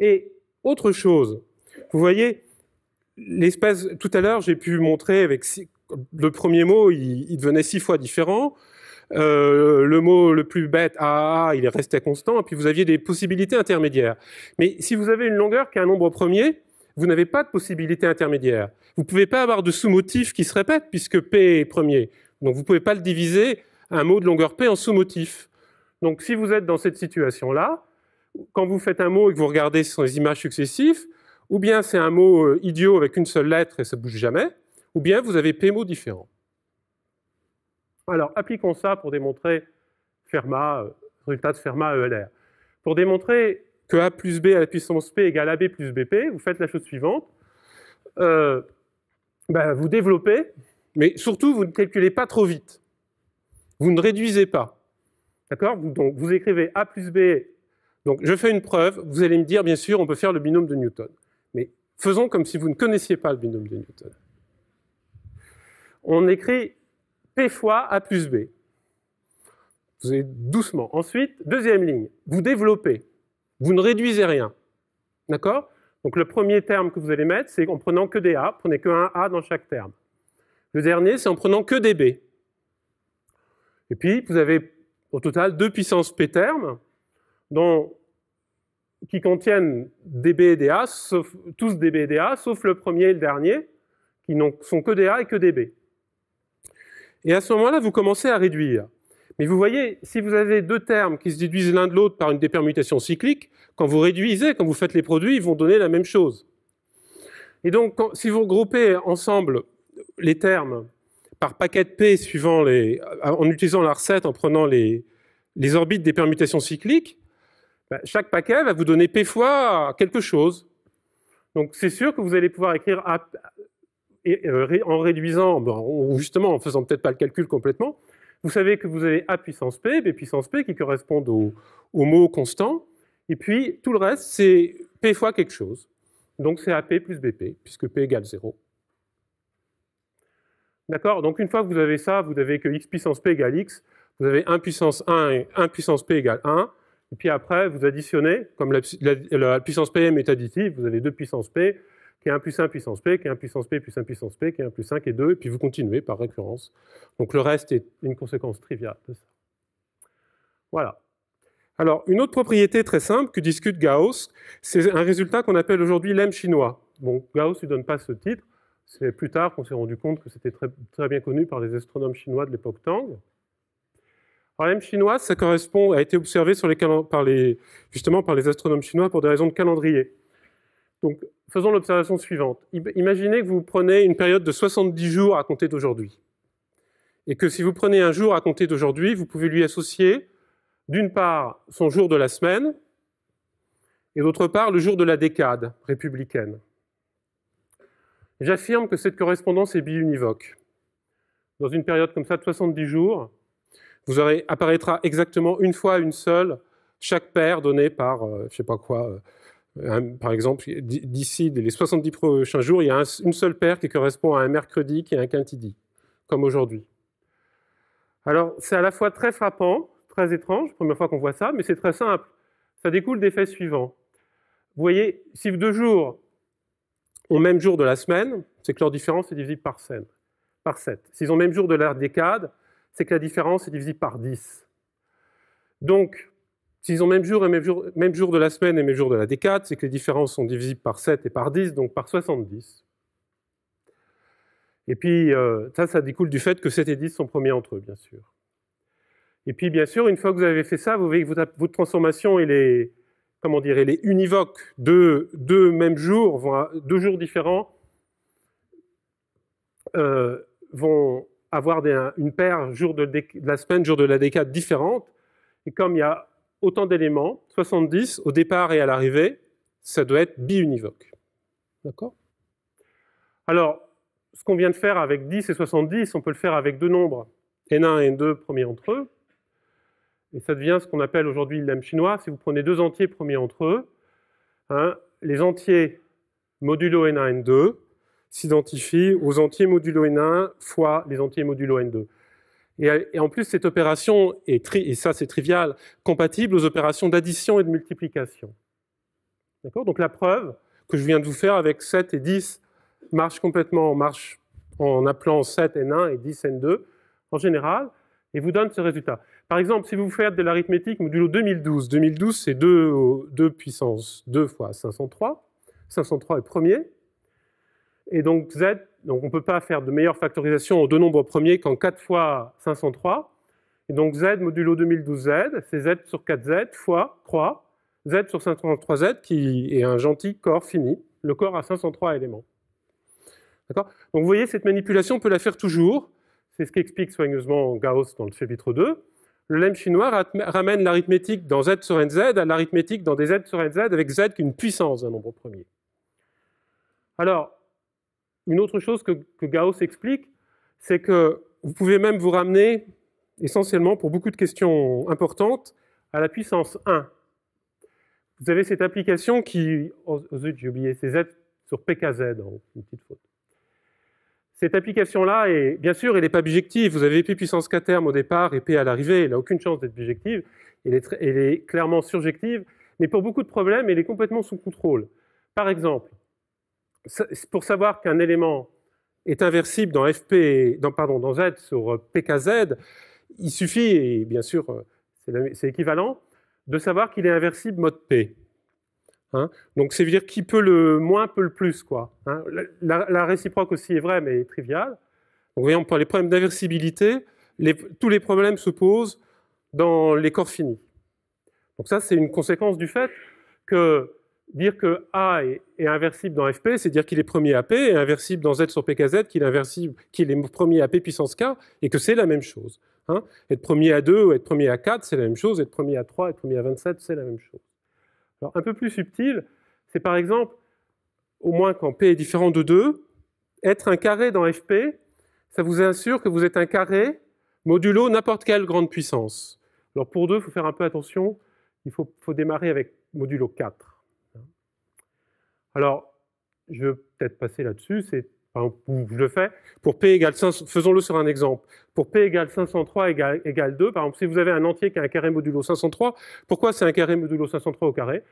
Et autre chose, vous voyez, l'espace, tout à l'heure j'ai pu montrer avec le premier mot, il, devenait 6 fois différent. Euh, le mot le plus bête, ah, il est resté constant, et puis vous aviez des possibilités intermédiaires. Mais si vous avez une longueur qui est un nombre premier, vous n'avez pas de possibilité intermédiaire. Vous ne pouvez pas avoir de sous-motif qui se répète, puisque P est premier. Donc vous ne pouvez pas le diviser, un mot de longueur P, en sous-motif. Donc si vous êtes dans cette situation-là, quand vous faites un mot et que vous regardez sur les images successives, ou bien c'est un mot euh, idiot avec une seule lettre et ça ne bouge jamais, ou bien vous avez P mots différents. Alors appliquons ça pour démontrer Fermat, euh, résultat de Fermat ELR. Pour démontrer que A plus B à la puissance P égale b plus BP, vous faites la chose suivante. Euh, bah, vous développez, mais surtout, vous ne calculez pas trop vite. Vous ne réduisez pas. D'accord Donc, vous écrivez A plus B. Donc, je fais une preuve. Vous allez me dire, bien sûr, on peut faire le binôme de Newton. Mais faisons comme si vous ne connaissiez pas le binôme de Newton. On écrit P fois A plus B. Vous allez doucement. Ensuite, deuxième ligne, vous développez. Vous ne réduisez rien. D'accord Donc le premier terme que vous allez mettre, c'est en prenant que des A, prenez que un A dans chaque terme. Le dernier, c'est en prenant que des B. Et puis, vous avez au total deux puissances P termes, dont qui contiennent des B et des A, tous des B et des A, sauf le premier et le dernier, qui sont que des A et que des B. Et à ce moment-là, vous commencez à réduire. Mais vous voyez, si vous avez deux termes qui se déduisent l'un de l'autre par une dépermutation cyclique, quand vous réduisez, quand vous faites les produits, ils vont donner la même chose. Et donc, si vous regroupez ensemble les termes par paquet de P suivant en utilisant la recette, en prenant les, orbites des permutations cycliques, bah, chaque paquet va vous donner P fois quelque chose. Donc, c'est sûr que vous allez pouvoir écrire euh, en réduisant, ou justement en faisant peut-être pas le calcul complètement, vous savez que vous avez A puissance P, B puissance P qui correspondent aux, mot mots constants. Et puis, tout le reste, c'est P fois quelque chose. Donc, c'est AP plus BP, puisque P égale 0. D'accord Donc, une fois que vous avez ça, vous avez que x puissance P égale x, vous avez 1 puissance 1 et 1 puissance P égale 1. Et puis après, vous additionnez, comme la, la puissance PM est additive, vous avez 2 puissance P, qui est 1 plus 1 puissance p, qui est 1 puissance p plus 1 puissance p, qui est 1 plus 5 et 2, et puis vous continuez par récurrence. Donc le reste est une conséquence triviale de ça. Voilà. Alors, une autre propriété très simple que discute Gauss, c'est un résultat qu'on appelle aujourd'hui l'M chinois. Bon, Gauss ne lui donne pas ce titre, c'est plus tard qu'on s'est rendu compte que c'était très, bien connu par les astronomes chinois de l'époque Tang. Alors, chinois, ça correspond, a été observé sur par les, justement par les astronomes chinois pour des raisons de calendrier. Donc, faisons l'observation suivante. Imaginez que vous prenez une période de 70 jours à compter d'aujourd'hui. Et que si vous prenez un jour à compter d'aujourd'hui, vous pouvez lui associer, d'une part, son jour de la semaine, et d'autre part, le jour de la décade républicaine. J'affirme que cette correspondance est biunivoque. Dans une période comme ça de 70 jours, vous aurez, apparaîtra exactement une fois une seule chaque paire donnée par, euh, je ne sais pas quoi, euh, euh, par exemple, d'ici les 70 prochains jours, il y a une seule paire qui correspond à un mercredi qui est un quintidi, comme aujourd'hui. Alors, c'est à la fois très frappant, très étrange, première fois qu'on voit ça, mais c'est très simple. Ça découle des faits suivants. Vous voyez, si deux jours ont même jour de la semaine, c'est que leur différence est divisible par 7. Par S'ils ont même jour de la décade, c'est que la différence est divisible par 10. Donc, S'ils ont même jour, et même jour, de la semaine et même jour de la décade, c'est que les différences sont divisibles par 7 et par 10, donc par 70. Et puis, euh, ça, ça découle du fait que 7 et 10 sont premiers entre eux, bien sûr. Et puis, bien sûr, une fois que vous avez fait ça, vous voyez que votre, transformation, elle est, comment dire, elle univoque. Deux, deux mêmes jours, deux jours différents, euh, vont avoir une paire jour de, de la semaine, jour de la décade différente. Et comme il y a autant d'éléments, 70 au départ et à l'arrivée, ça doit être biunivoque. D'accord Alors, ce qu'on vient de faire avec 10 et 70, on peut le faire avec deux nombres, n1 et n2 premiers entre eux. Et ça devient ce qu'on appelle aujourd'hui le lemme chinois. Si vous prenez deux entiers premiers entre eux, hein, les entiers modulo n1, n2 s'identifient aux entiers modulo n1 fois les entiers modulo n2. Et, en plus, cette opération est, et ça c'est trivial, compatible aux opérations d'addition et de multiplication. D'accord Donc la preuve que je viens de vous faire avec 7 et 10 marche complètement, marche en appelant 7 N1 et 10 N2 en général, et vous donne ce résultat. Par exemple, si vous faites de l'arithmétique modulo 2012, 2012 c'est 2, 2 puissance 2 fois 503, 503 est premier, et donc Z donc on ne peut pas faire de meilleure factorisation aux deux nombres premiers qu'en 4 fois 503. Et donc z modulo 2012z, c'est z sur 4z fois 3, z sur 503z qui est un gentil corps fini. Le corps a 503 éléments. D'accord Donc vous voyez, cette manipulation, on peut la faire toujours. C'est ce qu'explique soigneusement Gauss dans le chapitre 2. Le lemme chinois ramène l'arithmétique dans z sur nz à l'arithmétique dans des z sur nz avec z qui est une puissance d'un nombre premier. Alors, une autre chose que, Gauss explique, c'est que vous pouvez même vous ramener, essentiellement pour beaucoup de questions importantes, à la puissance 1. Vous avez cette application qui... Oh, oh, zut, j'ai oublié, c'est Z sur PKZ, une petite faute. Cette application-là, bien sûr, elle n'est pas bijective. Vous avez P puissance K terme au départ et P à l'arrivée. Elle n'a aucune chance d'être bijective. elle est clairement surjective. Mais pour beaucoup de problèmes, elle est complètement sous contrôle. Par exemple, pour savoir qu'un élément est inversible dans FP, dans, pardon, dans Z sur euh, PKZ, il suffit, et bien sûr euh, c'est équivalent, de savoir qu'il est inversible mode P. Hein? Donc c'est à dire qui peut le moins peut le plus. Quoi, hein? la, réciproque aussi est vraie mais est triviale. Donc voyons, pour les problèmes d'inversibilité, tous les problèmes se posent dans les corps finis. Donc ça c'est une conséquence du fait que dire que A est, inversible dans FP, c'est dire qu'il est premier à P, et inversible dans Z sur PKZ, qu'il est, inversible, est premier à P puissance K, et que c'est la même chose. Hein. Être premier à 2 ou être premier à 4, c'est la même chose. Être premier à 3, être premier à 27, c'est la même chose. Alors, un peu plus subtil, c'est par exemple, au moins quand P est différent de 2, être un carré dans FP, ça vous assure que vous êtes un carré modulo n'importe quelle grande puissance. Alors pour 2, il faut faire un peu attention, il faut démarrer avec modulo 4. Alors, je vais peut-être passer là-dessus, c'est je le fais, pour P égale faisons-le sur un exemple. Pour P égale 503 égale, 2, par exemple, si vous avez un entier qui a un carré modulo 503, pourquoi c'est un carré modulo 503 au carré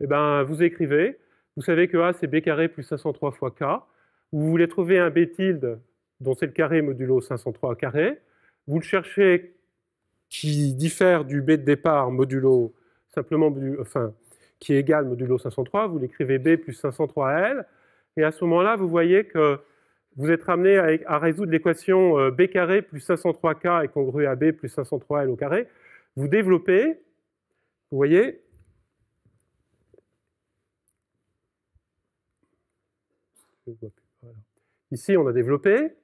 Eh bien, vous écrivez, vous savez que A c'est B carré plus 503 fois K, vous voulez trouver un B tilde dont c'est le carré modulo 503 au carré, vous le cherchez qui diffère du B de départ modulo, simplement, enfin, qui est égal modulo 503, vous l'écrivez B plus 503L, et à ce moment-là, vous voyez que vous êtes ramené à, résoudre l'équation euh, B carré plus 503K est congrue à B plus 503L au carré. Vous développez, vous voyez, Ici, on a développé,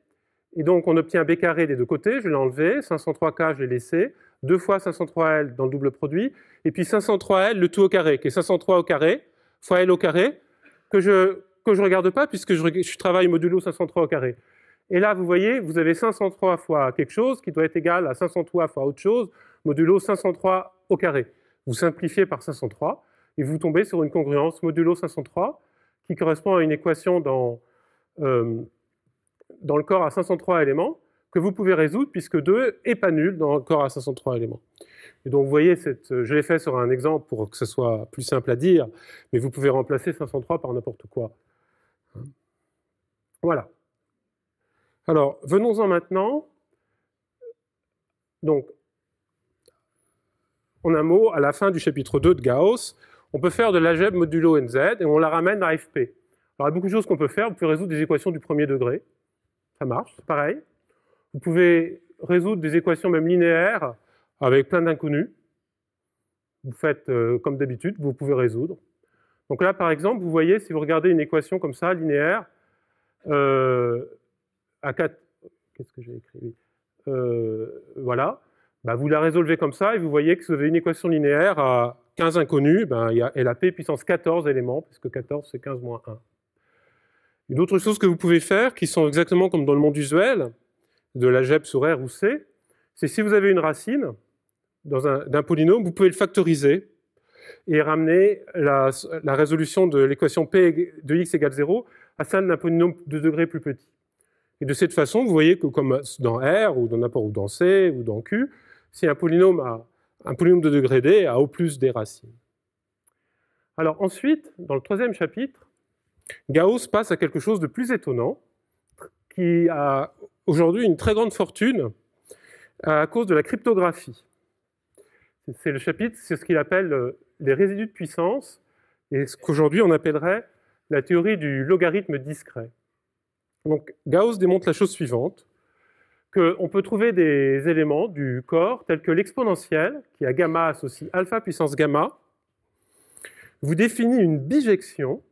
et donc on obtient B carré des deux côtés, je l'ai enlevé, 503K, je l'ai laissé, 2 fois 503L dans le double produit, et puis 503L, le tout au carré, qui est 503 au carré, fois L au carré, que je que je regarde pas, puisque je, travaille modulo 503 au carré. Et là, vous voyez, vous avez 503 fois quelque chose qui doit être égal à 503 fois autre chose, modulo 503 au carré. Vous simplifiez par 503 et vous tombez sur une congruence modulo 503 qui correspond à une équation dans, dans le corps à 503 éléments que vous pouvez résoudre puisque 2 n'est pas nul dans le corps à 503 éléments. Et donc, vous voyez, euh, je l'ai fait sur un exemple pour que ce soit plus simple à dire, mais vous pouvez remplacer 503 par n'importe quoi. Hein. Voilà. Alors, venons-en maintenant. Donc, en un mot, à la fin du chapitre 2 de Gauss, on peut faire de l'algèbre modulo NZ et on la ramène à FP. Alors, il y a beaucoup de choses qu'on peut faire. On peut résoudre des équations du premier degré. Ça marche, c'est pareil vous pouvez résoudre des équations même linéaires avec plein d'inconnus. Vous faites euh, comme d'habitude, vous pouvez résoudre. Donc là, par exemple, vous voyez, si vous regardez une équation comme ça, linéaire, euh, à 4... Qu'est-ce que j'ai écrit euh, Voilà. Bah, vous la résolvez comme ça, et vous voyez que si vous avez une équation linéaire à 15 inconnus, ben, il y a p puissance 14 éléments, puisque 14, c'est 15 moins 1. Une autre chose que vous pouvez faire, qui sont exactement comme dans le monde usuel, de l'algèbre sur R ou C, c'est si vous avez une racine d'un un polynôme, vous pouvez le factoriser et ramener la, résolution de l'équation P de x égale 0 à celle d'un polynôme de degré plus petit. Et de cette façon, vous voyez que comme dans R ou dans C ou dans Q, si un polynôme, a, un polynôme de degré d a au plus des racines. Alors ensuite, dans le troisième chapitre, Gauss passe à quelque chose de plus étonnant qui a aujourd'hui une très grande fortune euh, à cause de la cryptographie. C'est le chapitre, c'est ce qu'il appelle euh, les résidus de puissance et ce qu'aujourd'hui on appellerait la théorie du logarithme discret. Donc Gauss démontre la chose suivante, qu'on peut trouver des éléments du corps tels que l'exponentielle, qui à gamma associe alpha puissance gamma, vous définit une bijection,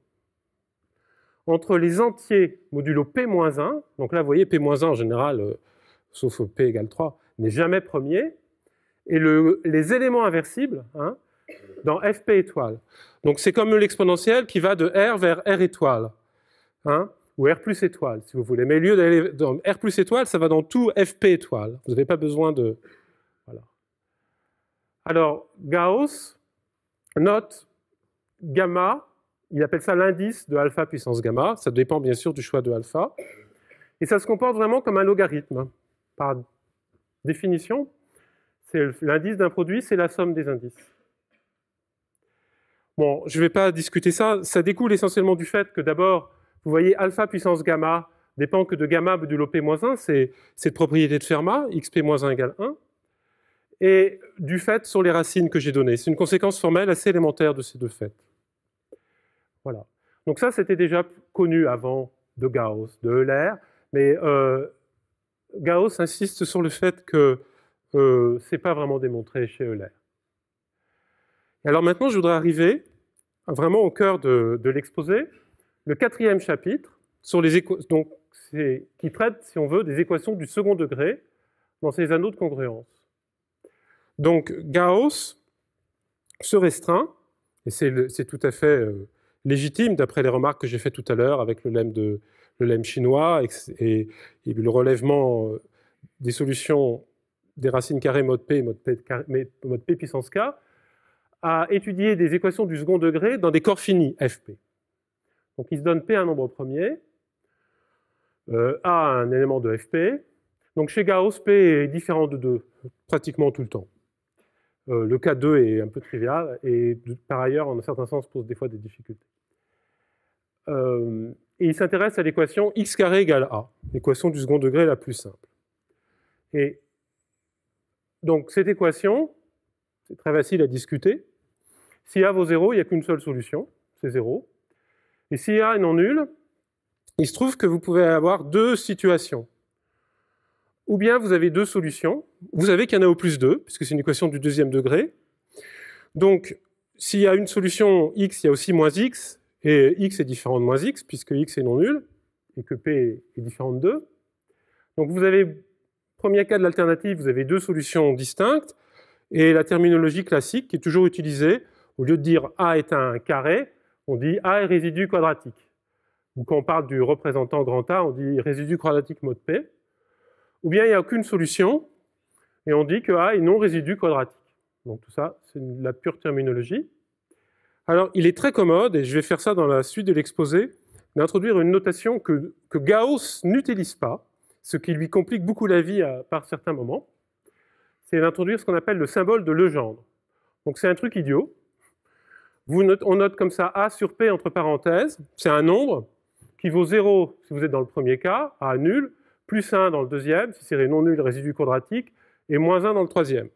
entre les entiers modulo P-1, donc là vous voyez P-1 en général, euh, sauf P égale 3, n'est jamais premier, et les éléments inversibles hein, dans FP étoile. Donc c'est comme l'exponentielle qui va de R vers R étoile, hein, ou R plus étoile si vous voulez. Mais au lieu d'aller dans R plus étoile, ça va dans tout FP étoile. Vous n'avez pas besoin de... Voilà. Alors Gauss note gamma il appelle ça l'indice de alpha puissance gamma. Ça dépend bien sûr du choix de alpha. Et ça se comporte vraiment comme un logarithme. Par définition, l'indice d'un produit, c'est la somme des indices. Bon, je ne vais pas discuter ça. Ça découle essentiellement du fait que d'abord, vous voyez, alpha puissance gamma dépend que de gamma de l'OP-1, c'est cette propriété de Fermat, xp-1 égale 1, et du fait sur les racines que j'ai données. C'est une conséquence formelle assez élémentaire de ces deux faits. Voilà. Donc ça, c'était déjà connu avant de Gauss, de Euler, mais euh, Gauss insiste sur le fait que euh, ce n'est pas vraiment démontré chez Euler. Et alors maintenant, je voudrais arriver vraiment au cœur de, l'exposé, le quatrième chapitre, sur les qui traite, si on veut, des équations du second degré dans ces anneaux de congruence. Donc Gauss se restreint, et c'est tout à fait... Euh, légitime, d'après les remarques que j'ai faites tout à l'heure avec le lemme, de, le chinois et, le relèvement euh, des solutions des racines carrées mode P, mode mode P puissance K, à étudier des équations du second degré dans des corps finis, FP. Donc il se donne P un nombre premier, euh, A un élément de FP. Donc chez Gauss, P est différent de 2 pratiquement tout le temps. Euh, le cas 2 est un peu trivial et par ailleurs, en un certain sens, pose des fois des difficultés. Euh, et il s'intéresse à l'équation x carré égale a, l'équation du second degré la plus simple. Et donc cette équation, c'est très facile à discuter. Si a vaut 0, il n'y a qu'une seule solution, c'est 0. Et si a est non nul, il se trouve que vous pouvez avoir deux situations. Ou bien vous avez deux solutions. Vous savez qu'il y en a au plus 2, puisque c'est une équation du deuxième degré. Donc, s'il y a une solution x, il y a aussi moins x. Et x est différent de moins x, puisque x est non nul, et que p est différent de 2. Donc vous avez, premier cas de l'alternative, vous avez deux solutions distinctes, et la terminologie classique qui est toujours utilisée, au lieu de dire A est un carré, on dit A est résidu quadratique. Ou quand on parle du représentant grand A, on dit résidu quadratique mode P. Ou bien il n'y a aucune solution, et on dit que A est non résidu quadratique. Donc tout ça, c'est la pure terminologie. Alors, il est très commode, et je vais faire ça dans la suite de l'exposé, d'introduire une notation que, Gauss n'utilise pas, ce qui lui complique beaucoup la vie par certains moments. C'est d'introduire ce qu'on appelle le symbole de Legendre. Donc, c'est un truc idiot. on note comme ça A sur P entre parenthèses, c'est un nombre qui vaut 0 si vous êtes dans le premier cas, A nul, plus 1 dans le deuxième, si c'est non nul, résidu quadratique, et moins 1 dans le troisième.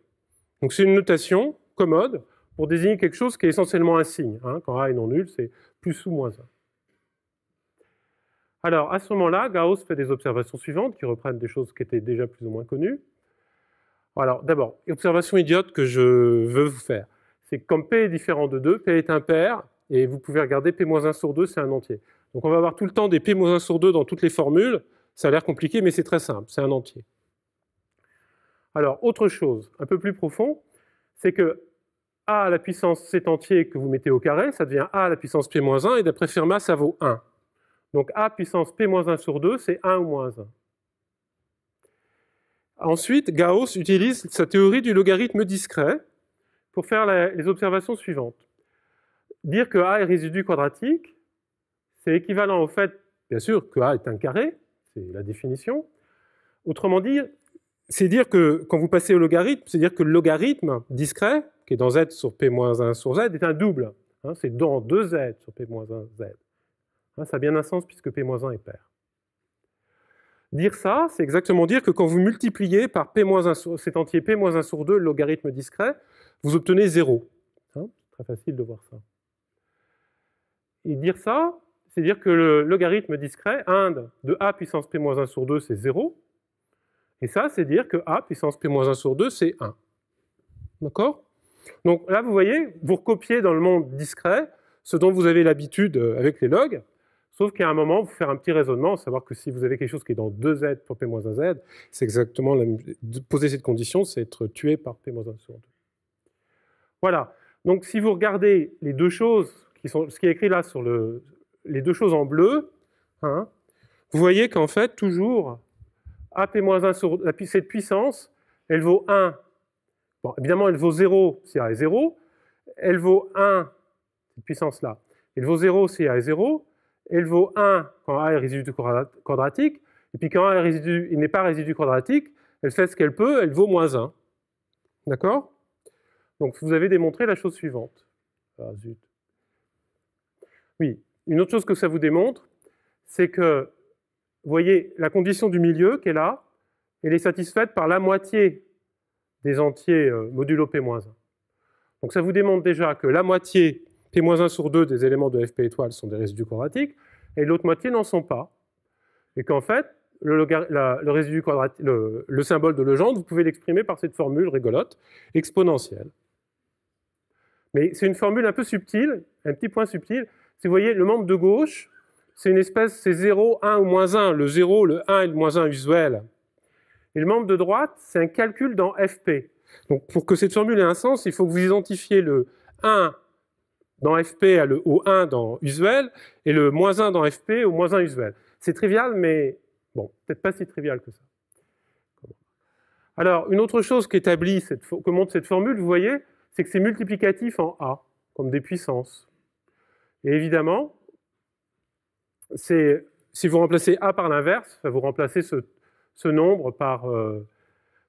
Donc c'est une notation commode pour désigner quelque chose qui est essentiellement un signe. Hein. quand A est non nul, c'est plus ou moins 1. Alors, à ce moment-là, Gauss fait des observations suivantes qui reprennent des choses qui étaient déjà plus ou moins connues. Alors, d'abord, observation idiote que je veux vous faire. C'est que comme P est différent de 2, P est impair, et vous pouvez regarder P-1 sur 2, c'est un entier. Donc on va avoir tout le temps des P-1 sur 2 dans toutes les formules. Ça a l'air compliqué, mais c'est très simple, c'est un entier. Alors, autre chose, un peu plus profond, c'est que a à la puissance cet entier que vous mettez au carré, ça devient a à la puissance p moins 1, et d'après Fermat, ça vaut 1. Donc a puissance p moins 1 sur 2, c'est 1 ou moins 1. Ensuite, Gauss utilise sa théorie du logarithme discret pour faire les observations suivantes. Dire que A est résidu quadratique, c'est équivalent au fait, bien sûr, que A est un carré, c'est la définition. Autrement dit, c'est dire que quand vous passez au logarithme, c'est dire que le logarithme discret qui est dans Z sur P-1 sur Z, est un double. Hein. c'est dans 2Z sur P-1 Z. Hein. ça a bien un sens puisque P-1 est pair. Dire ça, c'est exactement dire que quand vous multipliez par P-1 cet entier P-1 sur 2, le logarithme discret, vous obtenez 0. Hein. C'est très facile de voir ça. Et dire ça, c'est dire que le logarithme discret, 1 de a puissance p-1 sur 2, c'est 0. Et ça, c'est dire que a puissance p-1 sur 2, c'est 1. D'accord donc là, vous voyez, vous recopiez dans le monde discret ce dont vous avez l'habitude euh, avec les logs, sauf qu'à un moment, vous faire un petit raisonnement, savoir que si vous avez quelque chose qui est dans 2z pour p-1z, c'est exactement Poser cette condition, c'est être tué par p-1 sur 2. Voilà. Donc si vous regardez les deux choses, qui ce qui est écrit là sur les deux choses en bleu, hein, vous voyez qu'en fait, toujours, AP-1 sur cette puissance, elle vaut 1 évidemment, elle vaut 0 si A est 0. Elle vaut 1, cette puissance-là. Elle vaut 0 si A est 0. Elle vaut 1 quand A est résidu quadratique. Et puis quand A n'est pas résidu quadratique, elle fait ce qu'elle peut, elle vaut moins 1. D'accord Donc vous avez démontré la chose suivante. Ah zut. Oui, une autre chose que ça vous démontre, c'est que, voyez, la condition du milieu qui est là, elle est satisfaite par la moitié des entiers euh, modulo P-1. Donc ça vous démontre déjà que la moitié, P-1 sur 2 des éléments de FP étoile sont des résidus quadratiques, et l'autre moitié n'en sont pas. Et qu'en fait, le, le, symbole de Legendre, vous pouvez l'exprimer par cette formule rigolote, exponentielle. Mais c'est une formule un peu subtile, un petit point subtil. Si vous voyez, le membre de gauche, c'est une espèce, c'est 0, 1 ou moins 1, le 0, le 1 et le moins 1 usuel et le membre de droite, c'est un calcul dans FP. Donc pour que cette formule ait un sens, il faut que vous identifiez le 1 dans FP à le O1 dans usuel et le moins 1 dans FP au moins 1 usuel. C'est trivial, mais bon, peut-être pas si trivial que ça. Alors, une autre chose qu'établit que montre cette formule, vous voyez, c'est que c'est multiplicatif en A, comme des puissances. Et évidemment, si vous remplacez A par l'inverse, vous remplacez ce ce nombre euh,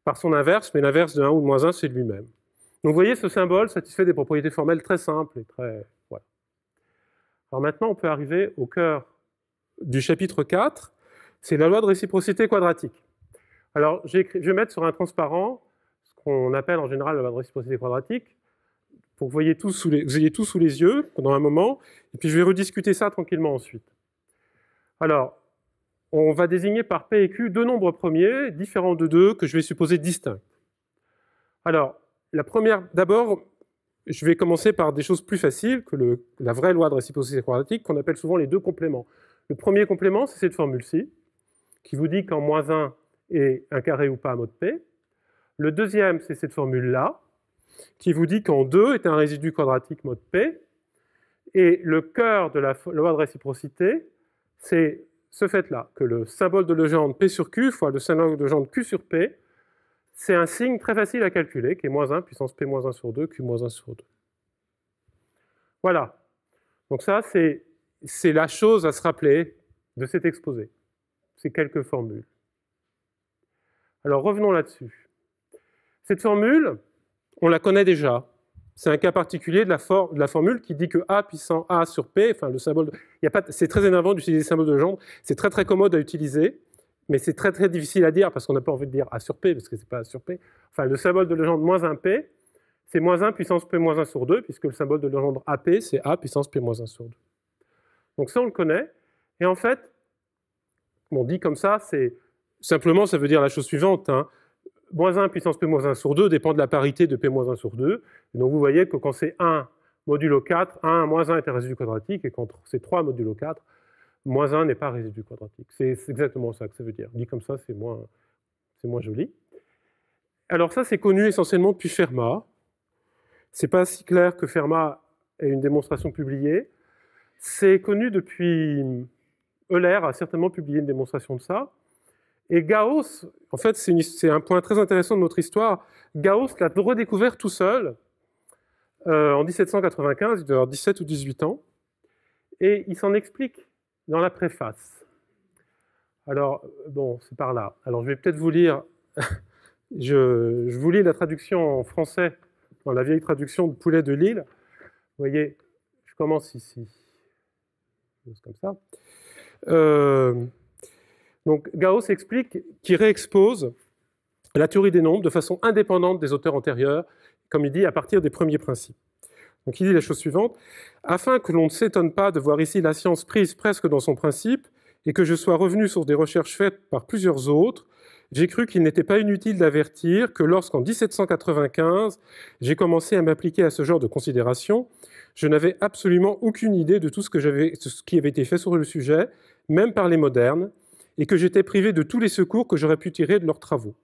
par, son inverse, mais l'inverse de 1 ou de moins 1, c'est lui-même. Donc vous voyez, ce symbole satisfait des propriétés formelles très simples et très... Alors maintenant, on peut arriver au cœur du chapitre 4, c'est la loi de réciprocité quadratique. Alors, je vais mettre sur un transparent ce qu'on appelle en général la loi de réciprocité quadratique, pour que vous, vous ayez tout sous les yeux pendant un moment, et puis je vais rediscuter ça tranquillement ensuite. Alors, on va désigner par P et Q deux nombres premiers, différents de deux, que je vais supposer distincts. Alors, la première, d'abord, je vais commencer par des choses plus faciles que la vraie loi de réciprocité quadratique, qu'on appelle souvent les deux compléments. Le premier complément, c'est cette formule-ci, qui vous dit qu'en moins 1 est un carré ou pas à mode P. Le deuxième, c'est cette formule-là, qui vous dit qu'en 2 est un résidu quadratique mode P. Et le cœur de la loi de réciprocité, c'est ce fait-là, que le symbole de légende P sur Q fois le symbole de légende Q sur P, c'est un signe très facile à calculer, qui est moins 1, puissance P moins 1 sur 2, Q moins 1 sur 2. Voilà. Donc ça, c'est la chose à se rappeler de cet exposé. ces quelques formules. Alors revenons là-dessus. Cette formule, on la connaît déjà c'est un cas particulier de la, formule qui dit que A puissant A sur P, le symbole, c'est très énervant d'utiliser le symbole de Legendre. c'est très très commode à utiliser, mais c'est très très difficile à dire parce qu'on n'a pas envie de dire A sur P parce que ce n'est pas A sur P. Enfin le symbole de Legendre moins 1 P, c'est moins 1 puissance P moins 1 sur 2 puisque le symbole de Legendre AP, c'est A puissance P moins 1 sur 2. Donc ça on le connaît, et en fait, on dit comme ça, c'est simplement ça veut dire la chose suivante. Hein moins 1 puissance P-1 sur 2 dépend de la parité de P-1 sur 2. donc vous voyez que quand c'est 1 modulo 4, 1 moins 1 est un résidu quadratique, et quand c'est 3 modulo 4, moins 1 n'est pas un résidu quadratique. C'est exactement ça que ça veut dire. Dit comme ça, c'est moins, moins joli. Alors ça, c'est connu essentiellement depuis Fermat. C'est pas si clair que Fermat ait une démonstration publiée. C'est connu depuis... Euler a certainement publié une démonstration de ça. Et Gauss, en fait, c'est un point très intéressant de notre histoire. Gauss l'a redécouvert tout seul euh, en 1795, il devait avoir 17 ou 18 ans, et il s'en explique dans la préface. Alors, bon, c'est par là. Alors, je vais peut-être vous lire, je, vous lis la traduction en français, la vieille traduction de Poulet de Lille. Vous voyez, je commence ici, comme ça. Euh, donc Gauss explique qu'il réexpose la théorie des nombres de façon indépendante des auteurs antérieurs, comme il dit, à partir des premiers principes. Donc il dit la chose suivante, afin que l'on ne s'étonne pas de voir ici la science prise presque dans son principe, et que je sois revenu sur des recherches faites par plusieurs autres, j'ai cru qu'il n'était pas inutile d'avertir que lorsqu'en 1795, j'ai commencé à m'appliquer à ce genre de considération, je n'avais absolument aucune idée de tout ce, ce qui avait été fait sur le sujet, même par les modernes, et que j'étais privé de tous les secours que j'aurais pu tirer de leurs travaux.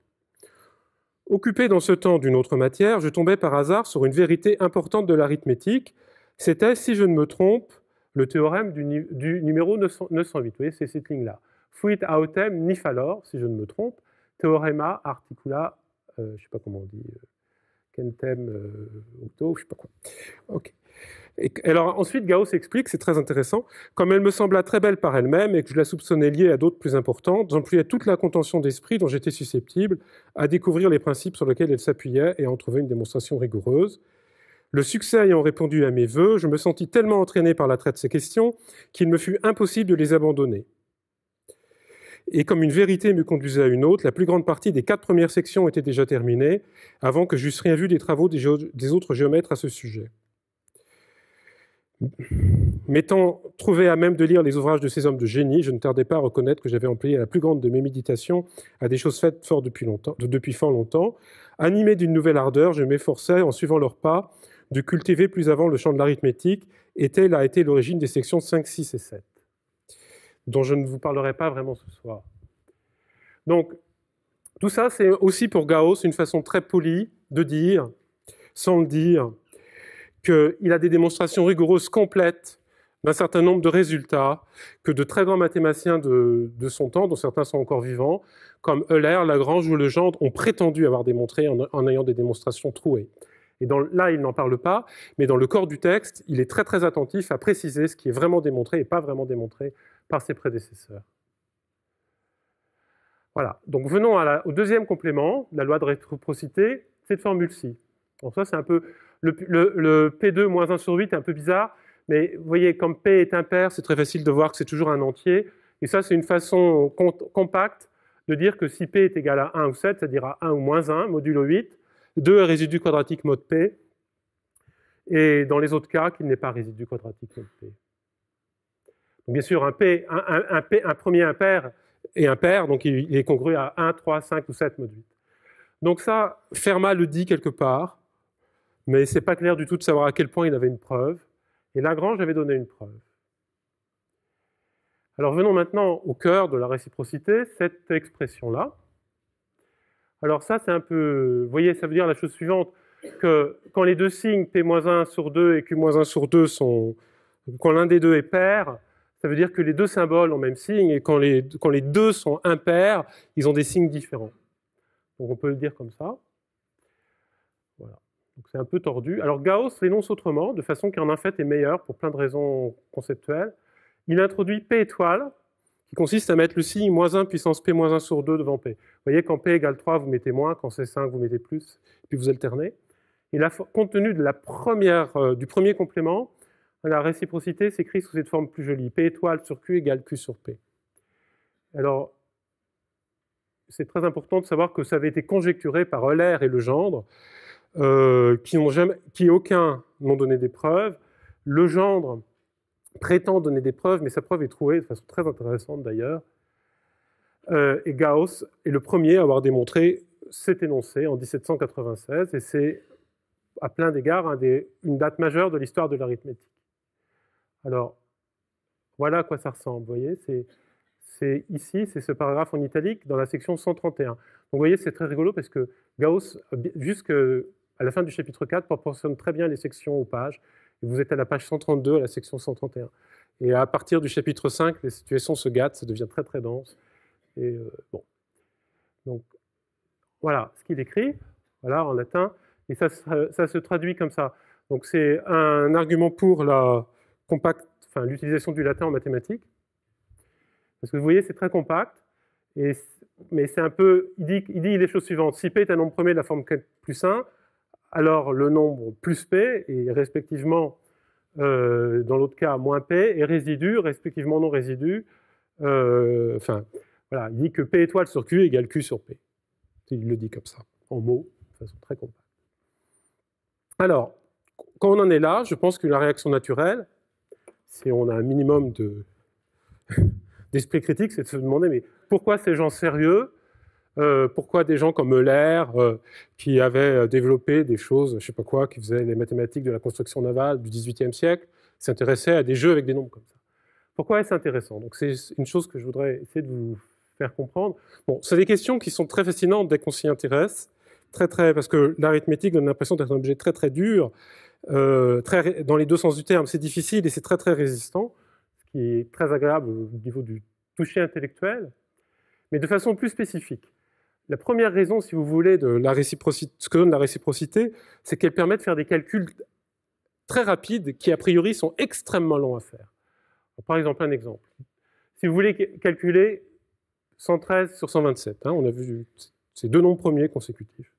Occupé dans ce temps d'une autre matière, je tombais par hasard sur une vérité importante de l'arithmétique. C'était, si je ne me trompe, le théorème du, numéro 908. Vous voyez, c'est cette ligne-là. Fuit autem nifalor, si je ne me trompe, theorema articula, euh, je ne sais pas comment on dit, kentem euh, auto, euh, je ne sais pas quoi. Ok alors ensuite, Gauss explique, c'est très intéressant, comme elle me sembla très belle par elle-même et que je la soupçonnais liée à d'autres plus importantes, j'employais toute la contention d'esprit dont j'étais susceptible à découvrir les principes sur lesquels elle s'appuyait et à en trouver une démonstration rigoureuse. Le succès ayant répondu à mes vœux, je me sentis tellement entraîné par l'attrait de ces questions qu'il me fut impossible de les abandonner. Et comme une vérité me conduisait à une autre, la plus grande partie des quatre premières sections était déjà terminée, avant que j'eusse rien vu des travaux des autres géomètres à ce sujet. M'étant trouvé à même de lire les ouvrages de ces hommes de génie, je ne tardais pas à reconnaître que j'avais employé la plus grande de mes méditations à des choses faites fort depuis, longtemps, depuis fort longtemps. Animé d'une nouvelle ardeur, je m'efforçais, en suivant leurs pas, de cultiver plus avant le champ de l'arithmétique, et telle a été l'origine des sections 5, 6 et 7, dont je ne vous parlerai pas vraiment ce soir. Donc, tout ça, c'est aussi pour Gauss une façon très polie de dire, sans le dire, qu'il a des démonstrations rigoureuses complètes d'un certain nombre de résultats que de très grands mathématiciens de, son temps, dont certains sont encore vivants, comme Euler, Lagrange ou Legendre, ont prétendu avoir démontré en, ayant des démonstrations trouées. Et là, il n'en parle pas, mais dans le corps du texte, il est très très attentif à préciser ce qui est vraiment démontré et pas vraiment démontré par ses prédécesseurs. Voilà, donc venons au deuxième complément, la loi de réciprocité, cette formule-ci ça, c'est Le, P2-1 sur 8 est un peu bizarre, mais vous voyez, comme P est impair, c'est très facile de voir que c'est toujours un entier. Et ça, c'est une façon compacte de dire que si P est égal à 1 ou 7, c'est-à-dire à 1 ou moins 1, modulo 8, 2 est résidu quadratique mode P, et dans les autres cas, qu'il n'est pas résidu quadratique mode P. bien sûr, un, P, P, premier impair est impair, donc il, est congru à 1, 3, 5 ou 7 mode 8. Donc ça, Fermat le dit quelque part mais c'est pas clair du tout de savoir à quel point il avait une preuve. Et Lagrange avait donné une preuve. Alors venons maintenant au cœur de la réciprocité, cette expression-là. Alors ça, c'est un peu... Vous voyez, ça veut dire la chose suivante, que quand les deux signes P-1 sur 2 et Q-1 sur 2 sont... Quand l'un des deux est pair, ça veut dire que les deux symboles ont le même signe, et quand les, quand les deux sont impairs, ils ont des signes différents. Donc on peut le dire comme ça c'est un peu tordu. Alors Gauss l'énonce autrement, de façon qu'un infait est meilleur pour plein de raisons conceptuelles. Il introduit P étoile, qui consiste à mettre le signe moins 1 puissance P moins 1 sur 2 devant P. Vous voyez, quand P égale 3, vous mettez moins, quand c'est 5, vous mettez plus, puis vous alternez. Et compte tenu de la première, euh, du premier complément, la réciprocité s'écrit sous cette forme plus jolie. P étoile sur Q égale Q sur P. Alors, c'est très important de savoir que ça avait été conjecturé par Euler et Legendre, euh, qui, jamais, qui aucun n'ont donné des preuves. Le gendre prétend donner des preuves, mais sa preuve est trouvée de façon très intéressante d'ailleurs. Euh, et Gauss est le premier à avoir démontré cet énoncé en 1796, et c'est à plein d'égards une date majeure de l'histoire de l'arithmétique. Alors, voilà à quoi ça ressemble, vous voyez, c'est ici, c'est ce paragraphe en italique dans la section 131. Donc vous voyez, c'est très rigolo parce que Gauss, jusque à la fin du chapitre 4 proportionne très bien les sections aux pages. vous êtes à la page 132, à la section 131. Et à partir du chapitre 5, les situations se gâtent, ça devient très très dense. Et euh, bon. Donc voilà ce qu'il écrit, voilà en latin, et ça, se traduit comme ça. Donc c'est un argument pour l'utilisation du latin en mathématiques. Parce que vous voyez, c'est très compact, mais c'est un peu, il dit, il dit les choses suivantes. Si P est un nombre premier de la forme 4 plus 1, alors le nombre plus P et respectivement, euh, dans l'autre cas, moins P, et résidu, respectivement non résidu. Euh, enfin, voilà, il dit que P étoile sur Q égale Q sur P. Il le dit comme ça, en mots, de façon très compacte. Alors, quand on en est là, je pense que la réaction naturelle, si on a un minimum d'esprit critique, c'est de se demander mais pourquoi ces gens sérieux euh, pourquoi des gens comme Euler, euh, qui avaient euh, développé des choses, je ne sais pas quoi, qui faisaient les mathématiques de la construction navale du XVIIIe siècle, s'intéressaient à des jeux avec des nombres comme ça Pourquoi est-ce intéressant Donc c'est une chose que je voudrais essayer de vous faire comprendre. Bon, sont des questions qui sont très fascinantes dès qu'on s'y intéresse, très très parce que l'arithmétique donne l'impression d'être un objet très très dur, très dans les deux sens du terme, c'est difficile et c'est très très résistant, ce qui est très agréable au niveau du toucher intellectuel, mais de façon plus spécifique. La première raison, si vous voulez, de la réciprocité, ce que donne la réciprocité, c'est qu'elle permet de faire des calculs très rapides qui, a priori, sont extrêmement longs à faire. Par exemple, un exemple. Si vous voulez calculer 113 sur 127, hein, on a vu ces deux nombres premiers consécutifs.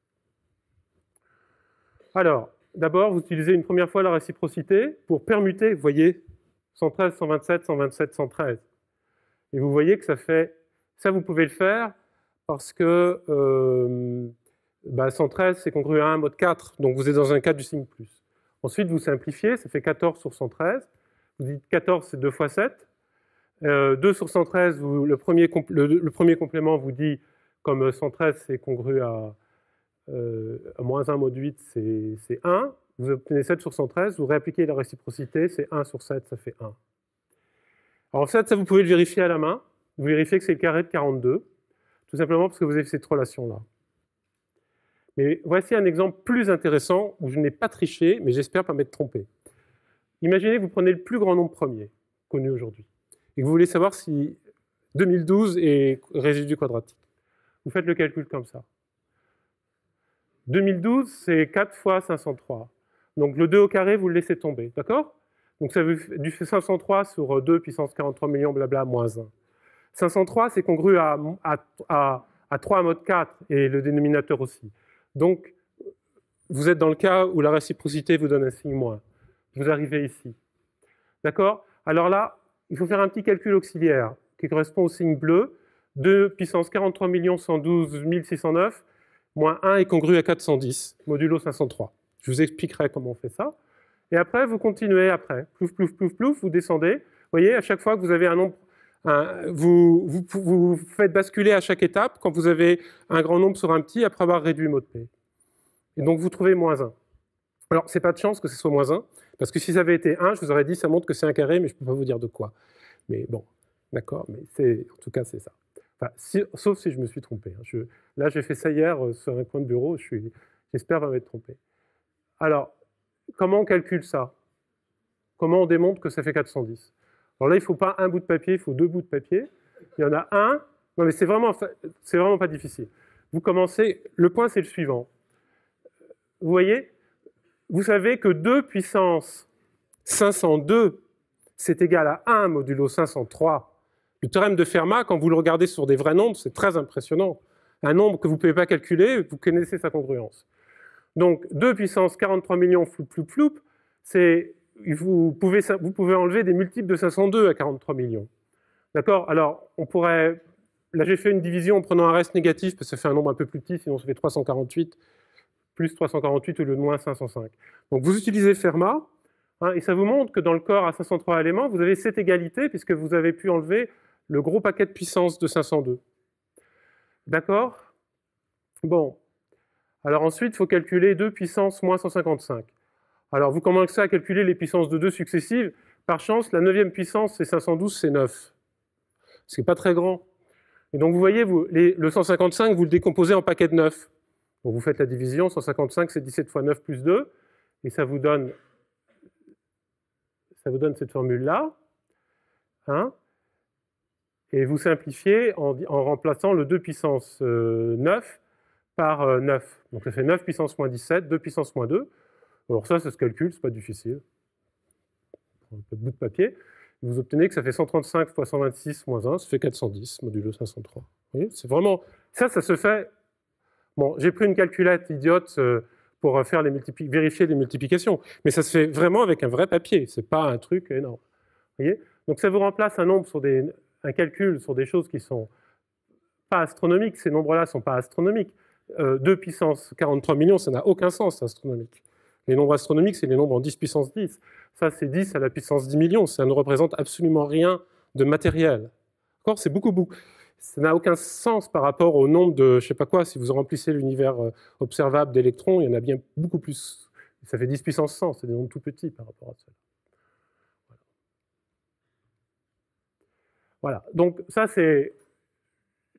Alors, d'abord, vous utilisez une première fois la réciprocité pour permuter, vous voyez, 113, 127, 127, 113. Et vous voyez que ça fait, ça vous pouvez le faire parce que 113, euh, bah, c'est congru à 1 mode 4, donc vous êtes dans un cas du signe plus. Ensuite, vous simplifiez, ça fait 14 sur 113. Vous dites 14, c'est 2 fois 7. 2 euh, sur 113, le, premier complément vous dit, comme 113, euh, c'est congru à, à, moins 1 mode 8, c'est 1. Vous obtenez 7 sur 113, vous réappliquez la réciprocité, c'est 1 sur 7, ça fait 1. Alors 7, ça, vous pouvez le vérifier à la main. Vous vérifiez que c'est le carré de 42 tout simplement parce que vous avez cette relation-là. Mais voici un exemple plus intéressant où je n'ai pas triché, mais j'espère pas m'être trompé. Imaginez que vous prenez le plus grand nombre premier connu aujourd'hui et que vous voulez savoir si 2012 est résidu quadratique. Vous faites le calcul comme ça. 2012, c'est 4 fois 503. Donc le 2 au carré, vous le laissez tomber, d'accord Donc ça veut du 503 sur 2 puissance 43 millions, blabla, moins 1. 503, c'est congru à, 3 à mode 4 et le dénominateur aussi. Donc, vous êtes dans le cas où la réciprocité vous donne un signe moins. Vous arrivez ici. D'accord Alors là, il faut faire un petit calcul auxiliaire qui correspond au signe bleu. 2 puissance 43 112 609 moins 1 est congru à 410, modulo 503. Je vous expliquerai comment on fait ça. Et après, vous continuez après. Plouf, plouf, plouf, plouf, vous descendez. Vous voyez, à chaque fois que vous avez un nombre vous, vous, faites basculer à chaque étape quand vous avez un grand nombre sur un petit après avoir réduit mot de paix. Et donc vous trouvez moins 1. Alors, n'est pas de chance que ce soit moins 1, parce que si ça avait été 1, je vous aurais dit ça montre que c'est un carré, mais je ne peux pas vous dire de quoi. Mais bon, d'accord, mais en tout cas, c'est ça. sauf si je me suis trompé. Hein. là, j'ai fait ça hier euh, sur un coin de bureau, j'espère pas m'être trompé. Alors, comment on calcule ça Comment on démontre que ça fait 410 alors là, il ne faut pas un bout de papier, il faut deux bouts de papier. Il y en a un. Non, mais c'est vraiment, c'est vraiment pas difficile. Vous commencez. Le point, c'est le suivant. Vous voyez, vous savez que 2 puissance 502, c'est égal à 1 modulo 503. Le théorème de Fermat, quand vous le regardez sur des vrais nombres, c'est très impressionnant. Un nombre que vous ne pouvez pas calculer, vous connaissez sa congruence. Donc 2 puissance 43 millions floup floup floup, c'est vous pouvez, enlever des multiples de 502 à 43 millions. D'accord Alors, on pourrait... Là, j'ai fait une division en prenant un reste négatif, parce que ça fait un nombre un peu plus petit, sinon ça fait 348, plus 348 au lieu de moins 505. Donc, vous utilisez Fermat, hein, et ça vous montre que dans le corps à 503 éléments, vous avez cette égalité, puisque vous avez pu enlever le gros paquet de puissance de 502. D'accord Bon. Alors ensuite, il faut calculer 2 puissance moins 155. Alors vous commencez à calculer les puissances de 2 successives. Par chance, la 9 neuvième puissance, c'est 512, c'est 9. Ce n'est pas très grand. Et donc vous voyez, le 155, vous le décomposez en paquets de 9. Donc vous faites la division, 155 c'est 17 fois 9 plus 2, et ça vous donne, cette formule-là. Hein. et vous simplifiez en, remplaçant le 2 puissance 9 euh, par 9. Euh, donc ça fait 9 puissance moins 17, 2 puissance moins 2. Alors ça, ça se calcule, c'est pas difficile. Un peu de bout de papier. Vous obtenez que ça fait 135 fois 126 moins 1, ça fait 410, modulo 503. Vous voyez, c'est vraiment... Ça, ça se fait... Bon, j'ai pris une calculette idiote euh, pour faire les vérifier les multiplications, mais ça se fait vraiment avec un vrai papier, c'est pas un truc énorme. Donc ça vous remplace un nombre sur des... un calcul sur des choses qui sont pas astronomiques, ces nombres-là sont pas astronomiques. 2 euh, puissance 43 millions, ça n'a aucun sens astronomique. Les nombres astronomiques, c'est les nombres en 10 puissance 10. Ça, c'est 10 à la puissance 10 millions. Ça ne représente absolument rien de matériel. Encore, C'est beaucoup, beaucoup. Ça n'a aucun sens par rapport au nombre de, je sais pas quoi, si vous remplissez l'univers euh, observable d'électrons, il y en a bien beaucoup plus. Ça fait 10 puissance 100, c'est des nombres tout petits par rapport à ça. Voilà. Donc ça, c'est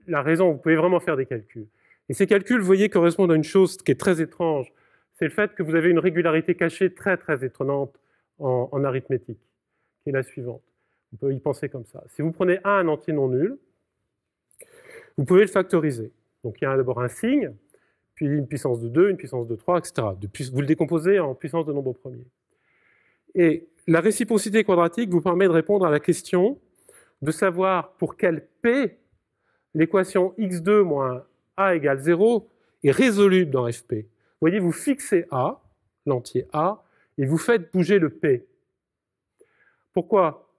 la raison. Vous pouvez vraiment faire des calculs. Et ces calculs, vous voyez, correspondent à une chose qui est très étrange c'est le fait que vous avez une régularité cachée très très étonnante en, arithmétique, qui est la suivante. On peut y penser comme ça. Si vous prenez A un entier non nul, vous pouvez le factoriser. Donc il y a d'abord un signe, puis une puissance de 2, une puissance de 3, etc. vous le décomposez en puissance de nombre premier. Et la réciprocité quadratique vous permet de répondre à la question de savoir pour quel P l'équation x2 moins a égale 0 est résoluble dans fp. Vous voyez, vous fixez A, l'entier A, et vous faites bouger le P. Pourquoi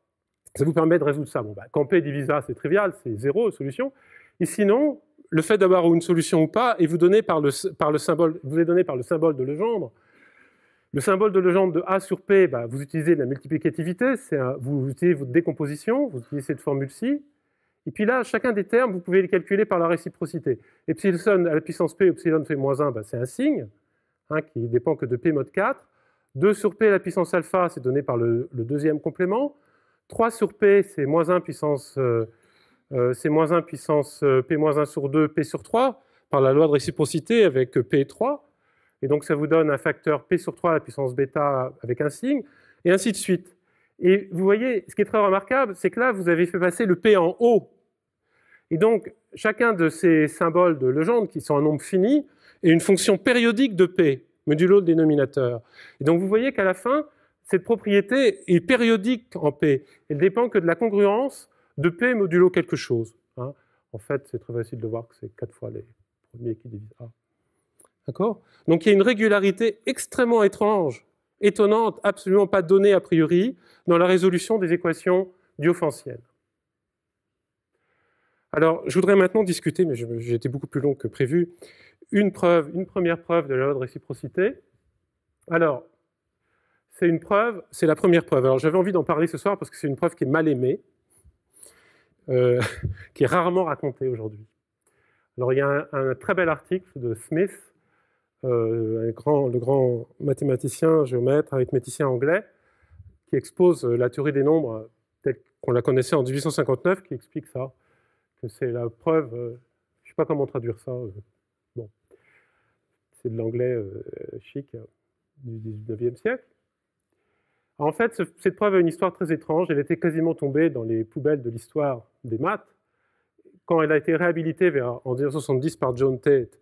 Ça vous permet de résoudre ça. Bon, bah, quand P divise A, c'est trivial, c'est zéro, solution. Et sinon, le fait d'avoir une solution ou pas est vous donné par le, symbole, vous est donné par le symbole de Legendre. Le symbole de Legendre de A sur P, bah, vous utilisez la multiplicativité, vous utilisez votre décomposition, vous utilisez cette formule-ci, et puis là, chacun des termes, vous pouvez les calculer par la réciprocité. Epsilon à euh, la puissance p, epsilon fait moins 1, bah, c'est un signe, qui hein, qui dépend que de p mode 4. 2 sur p à la puissance alpha, c'est donné par le, deuxième complément. 3 sur p, c'est moins 1 puissance, euh, euh, c'est 1 puissance p moins 1 sur 2, p sur 3, par la loi de réciprocité avec p3. Et donc ça vous donne un facteur p sur 3 à la puissance bêta avec un signe, et ainsi de suite. Et vous voyez, ce qui est très remarquable, c'est que là, vous avez fait passer le p en haut et donc, chacun de ces symboles de légende, qui sont un nombre fini, est une fonction périodique de P, modulo le dénominateur. Et donc, vous voyez qu'à la fin, cette propriété est périodique en P. Elle dépend que de la congruence de P modulo quelque chose. Hein. En fait, c'est très facile de voir que c'est quatre fois les premiers qui divisent A. D'accord Donc il y a une régularité extrêmement étrange, étonnante, absolument pas donnée a priori, dans la résolution des équations diophantiennes. Alors, je voudrais maintenant discuter, mais j'ai été beaucoup plus long que prévu, une preuve, une première preuve de la loi de réciprocité. Alors, c'est une preuve, c'est la première preuve. Alors, j'avais envie d'en parler ce soir parce que c'est une preuve qui est mal aimée, euh, qui est rarement racontée aujourd'hui. Alors, il y a un, très bel article de Smith, euh, le grand mathématicien, géomètre, arithméticien anglais, qui expose la théorie des nombres telle qu'on la connaissait en 1859, qui explique ça c'est la preuve, euh, je ne sais pas comment traduire ça, euh, bon, c'est de l'anglais euh, chic hein, du 19e siècle. en fait, cette preuve a une histoire très étrange, elle était quasiment tombée dans les poubelles de l'histoire des maths. Quand elle a été réhabilitée en 1970 par John Tate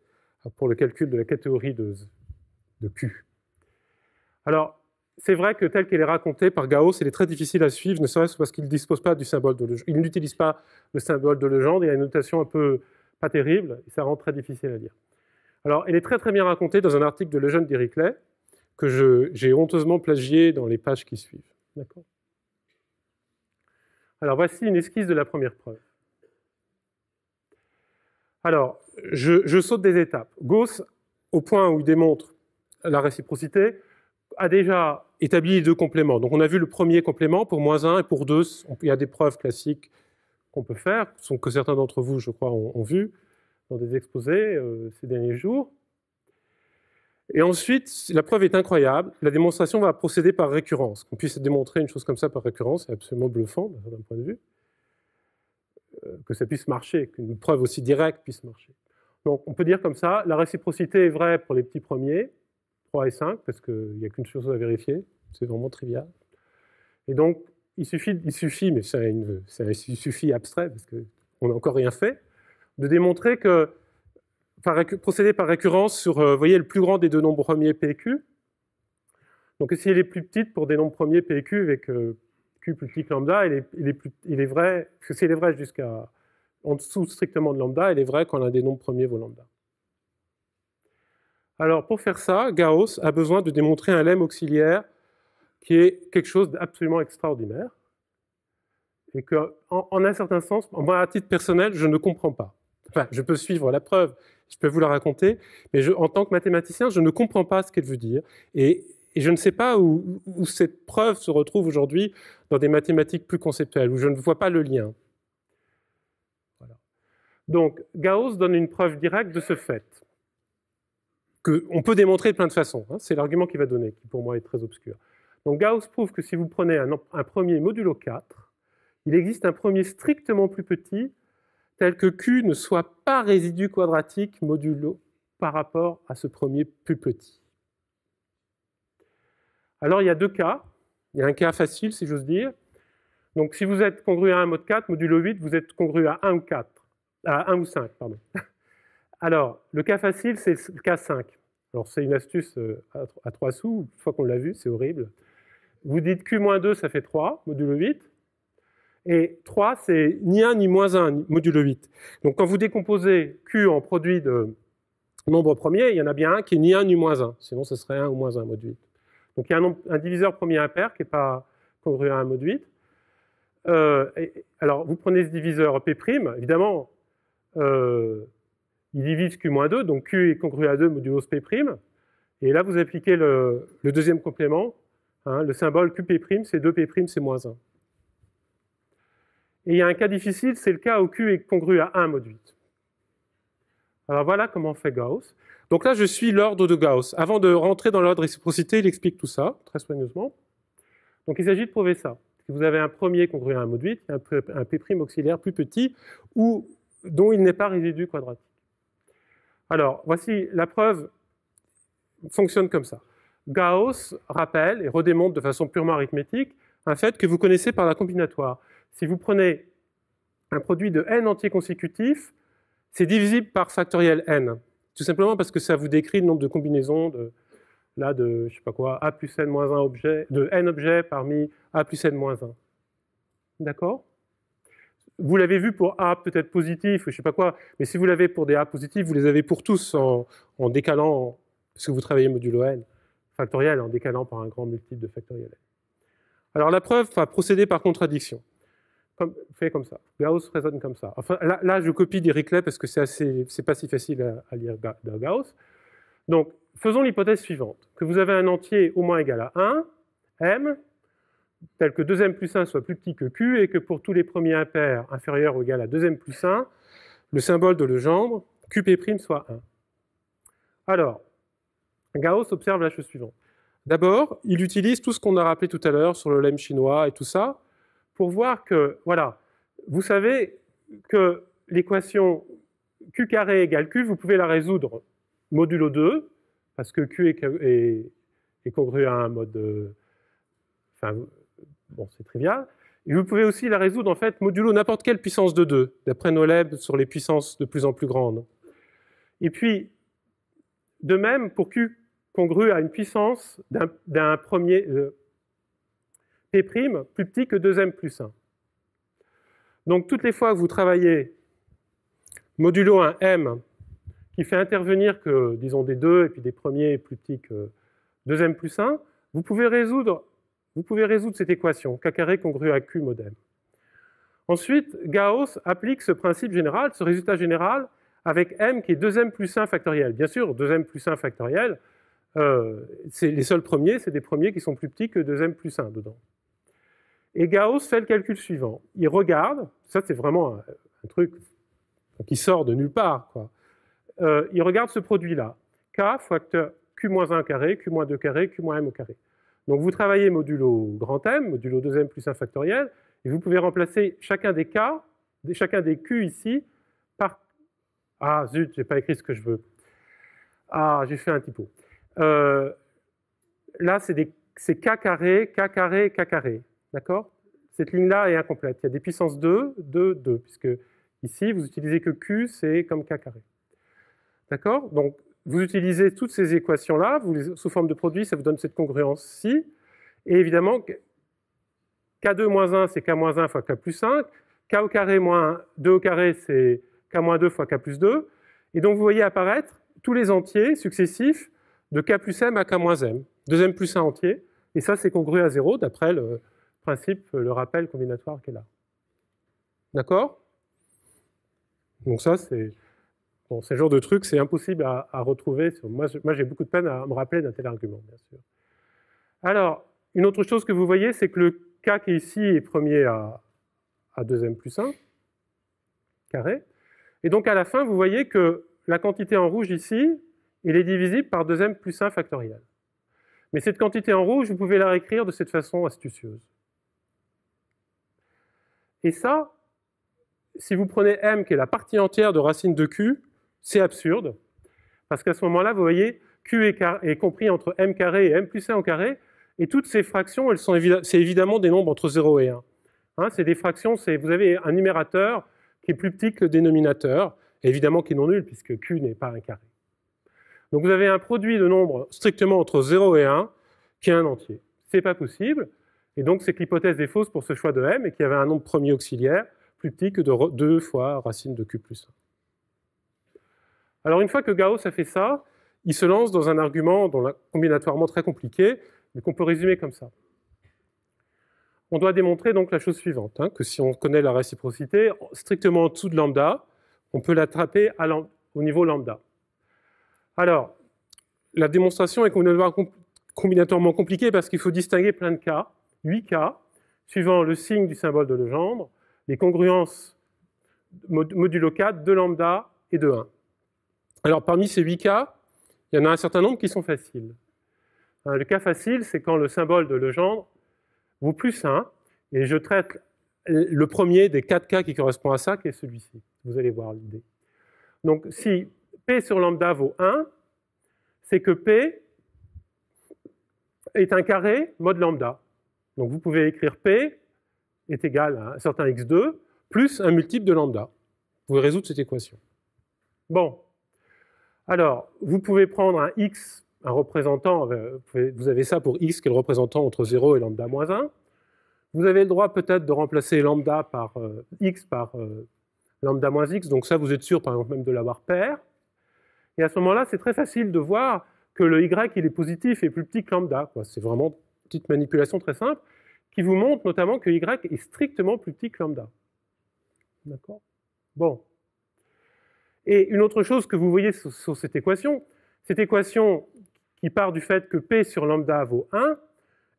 pour le calcul de la catégorie de, de Q. Alors, c'est vrai que telle qu'elle est racontée par Gauss, elle est très difficile à suivre, ne serait-ce parce qu'il dispose pas du symbole de Il n'utilise pas le symbole de légende, il a une notation un peu pas terrible, et ça rend très difficile à lire. Alors, elle est très très bien racontée dans un article de Lejeune d'Hériclès, que j'ai honteusement plagié dans les pages qui suivent. Alors, voici une esquisse de la première preuve. Alors, je saute des étapes. Gauss, au point où il démontre la réciprocité, a déjà établi les deux compléments. Donc on a vu le premier complément pour moins 1 et pour 2, il y a des preuves classiques qu'on peut faire, que certains d'entre vous, je crois, ont, vues vu dans des exposés euh, ces derniers jours. Et ensuite, la preuve est incroyable, la démonstration va procéder par récurrence. Qu'on puisse démontrer une chose comme ça par récurrence, c'est absolument bluffant d'un point de vue. Euh, que ça puisse marcher, qu'une preuve aussi directe puisse marcher. Donc on peut dire comme ça, la réciprocité est vraie pour les petits premiers, et 5, parce qu'il n'y a qu'une chose à vérifier, c'est vraiment trivial. Et donc, il suffit, il suffit mais c'est un suffit abstrait, parce qu'on n'a encore rien fait, de démontrer que, par, procéder par récurrence sur, euh, vous voyez, le plus grand des deux nombres premiers PQ, donc si elle est plus petite pour des nombres premiers PQ avec euh, Q plus petit que lambda, il est, il est, il est vrai, parce que si elle est vraie jusqu'à en dessous strictement de lambda, elle est vraie quand a des nombres premiers vaut lambda. Alors pour faire ça, Gauss a besoin de démontrer un lemme auxiliaire qui est quelque chose d'absolument extraordinaire et que, en, un certain sens, moi à titre personnel, je ne comprends pas. Enfin, je peux suivre la preuve, je peux vous la raconter, mais en tant que mathématicien, je ne comprends pas ce qu'elle veut dire et, je ne sais pas où, cette preuve se retrouve aujourd'hui dans des mathématiques plus conceptuelles, où je ne vois pas le lien. Donc Gauss donne une preuve directe de ce fait qu'on peut démontrer de plein de façons. Hein. C'est l'argument qu'il va donner, qui pour moi est très obscur. Donc Gauss prouve que si vous prenez un, premier modulo 4, il existe un premier strictement plus petit, tel que Q ne soit pas résidu quadratique modulo par rapport à ce premier plus petit. Alors il y a deux cas. Il y a un cas facile, si j'ose dire. Donc si vous êtes congru à 1 mode 4, modulo 8, vous êtes congru à 1 ou 4, à 1 ou 5, pardon. Alors, le cas facile, c'est le cas 5. Alors, c'est une astuce euh, à 3 sous, une fois qu'on l'a vu, c'est horrible. Vous dites Q-2, moins ça fait 3, modulo 8. Et 3, c'est ni 1 ni moins 1, modulo 8. Donc, quand vous décomposez Q en produit de nombre premier, il y en a bien un qui est ni 1 ni moins 1. Sinon, ce serait 1 ou moins 1 modulo 8. Donc, il y a un, diviseur premier impair qui n'est pas congruent à 1 mode 8. alors, vous prenez ce diviseur P', évidemment, euh, il divise Q-2, donc Q est congru à 2 modulo P'. Et là, vous appliquez le, deuxième complément, hein, le symbole QP', c'est 2P', c'est moins 1. Et il y a un cas difficile, c'est le cas où Q est congru à 1 mod 8. Alors voilà comment fait Gauss. Donc là, je suis l'ordre de Gauss. Avant de rentrer dans l'ordre réciprocité, il explique tout ça, très soigneusement. Donc il s'agit de prouver ça. Vous avez un premier congru à 1 mod 8, un P' auxiliaire plus petit, ou, dont il n'est pas résidu quadratique. Alors, voici la preuve fonctionne comme ça. Gauss rappelle et redémontre de façon purement arithmétique un fait que vous connaissez par la combinatoire. Si vous prenez un produit de n entiers consécutifs, c'est divisible par factoriel n. Tout simplement parce que ça vous décrit le nombre de combinaisons de, sais a n de n objets parmi a plus n moins 1. D'accord vous l'avez vu pour A peut-être positif, ou je sais pas quoi, mais si vous l'avez pour des A positifs, vous les avez pour tous en, décalant, parce que vous travaillez modulo n, factoriel, en décalant par un grand multiple de factoriel n. Alors la preuve va procéder par contradiction. fait comme ça. Gauss raisonne comme ça. là, je copie d'Eric parce que c'est n'est c'est pas si facile à, à lire de Gauss. Donc, faisons l'hypothèse suivante que vous avez un entier au moins égal à 1, m, tel que 2m plus 1 soit plus petit que q et que pour tous les premiers impairs inférieurs ou égal à 2m plus 1, le symbole de Legendre, qp' soit 1. Alors, Gauss observe la chose suivante. D'abord, il utilise tout ce qu'on a rappelé tout à l'heure sur le lemme chinois et tout ça, pour voir que, voilà, vous savez que l'équation q carré égale q, vous pouvez la résoudre modulo 2, parce que q est, congru à un mode... Euh, enfin, Bon, c'est trivial. Et vous pouvez aussi la résoudre, en fait, modulo n'importe quelle puissance de 2, d'après Noleb sur les puissances de plus en plus grandes. Et puis, de même, pour Q congru à une puissance d'un premier euh, P' plus petit que 2M plus 1. Donc, toutes les fois que vous travaillez modulo un M qui fait intervenir que, disons, des 2 et puis des premiers plus petits que 2M plus 1, vous pouvez résoudre vous pouvez résoudre cette équation, k carré congru à q m. Ensuite, Gauss applique ce principe général, ce résultat général, avec m qui est 2m plus 1 factoriel. Bien sûr, 2m plus 1 factoriel, euh, c'est les seuls premiers, c'est des premiers qui sont plus petits que 2m plus 1 dedans. Et Gauss fait le calcul suivant. Il regarde, ça c'est vraiment un, truc qui sort de nulle part, quoi. Euh, il regarde ce produit-là, k facteur q-1 moins carré, q-2 moins carré, q-m moins au carré. Donc vous travaillez modulo grand M, modulo 2M plus 1 factoriel, et vous pouvez remplacer chacun des K, chacun des Q ici, par... Ah zut, j'ai pas écrit ce que je veux. Ah, j'ai fait un typo. Euh, là, c'est des... K carré, K carré, K carré. D'accord Cette ligne-là est incomplète. Il y a des puissances 2, 2, 2, puisque ici, vous utilisez que Q, c'est comme K carré. D'accord Donc, vous utilisez toutes ces équations-là, sous forme de produits, ça vous donne cette congruence-ci. Et évidemment, K2-1, c'est K-1 fois K plus 5. K au carré moins 2 au carré, c'est K-2 fois K plus 2. Et donc, vous voyez apparaître tous les entiers successifs de K plus M à K moins M. 2M plus 1 entier. Et ça, c'est congru à 0 d'après le principe, le rappel combinatoire qui est là. D'accord Donc ça, c'est Bon, ce genre de truc, c'est impossible à, retrouver. Moi, j'ai beaucoup de peine à me rappeler d'un tel argument, bien sûr. Alors, une autre chose que vous voyez, c'est que le k qui est ici est premier à, 2m plus 1, carré. Et donc, à la fin, vous voyez que la quantité en rouge ici, elle est divisible par 2m plus 1 factoriel. Mais cette quantité en rouge, vous pouvez la réécrire de cette façon astucieuse. Et ça, si vous prenez m, qui est la partie entière de racine de q, c'est absurde, parce qu'à ce moment-là, vous voyez, Q est, compris entre m carré et m plus 1 au carré, et toutes ces fractions, elles sont c'est évidemment des nombres entre 0 et 1. Hein, c'est des fractions, vous avez un numérateur qui est plus petit que le dénominateur, évidemment qui est non nul, puisque Q n'est pas un carré. Donc vous avez un produit de nombres strictement entre 0 et 1 qui est un entier. C'est pas possible, et donc c'est que l'hypothèse est fausse pour ce choix de M, et qu'il y avait un nombre premier auxiliaire plus petit que de 2 fois racine de Q plus 1. Alors une fois que Gauss a fait ça, il se lance dans un argument combinatoirement très compliqué, mais qu'on peut résumer comme ça. On doit démontrer donc la chose suivante, hein, que si on connaît la réciprocité, strictement en dessous de lambda, on peut l'attraper au niveau lambda. Alors, la démonstration est combinatoirement compliquée parce qu'il faut distinguer plein de cas, 8 cas, suivant le signe du symbole de Legendre, les congruences modulo 4 de lambda et de 1. Alors parmi ces huit cas, il y en a un certain nombre qui sont faciles. Euh, le cas facile, c'est quand le symbole de Legendre vaut plus 1, et je traite le premier des quatre cas qui correspond à ça, qui est celui-ci. Vous allez voir l'idée. Donc si P sur lambda vaut 1, c'est que P est un carré mode lambda. Donc vous pouvez écrire P est égal à un certain x2 plus un multiple de lambda. Vous pouvez résoudre cette équation. Bon, alors, vous pouvez prendre un x, un représentant, euh, vous avez ça pour x qui est le représentant entre 0 et lambda moins 1. Vous avez le droit peut-être de remplacer lambda par euh, x par euh, lambda moins x, donc ça vous êtes sûr par exemple même de l'avoir pair. Et à ce moment-là, c'est très facile de voir que le y il est positif et plus petit que lambda. C'est vraiment une petite manipulation très simple qui vous montre notamment que y est strictement plus petit que lambda. D'accord Bon. Et une autre chose que vous voyez sur, cette équation, cette équation qui part du fait que P sur lambda vaut 1,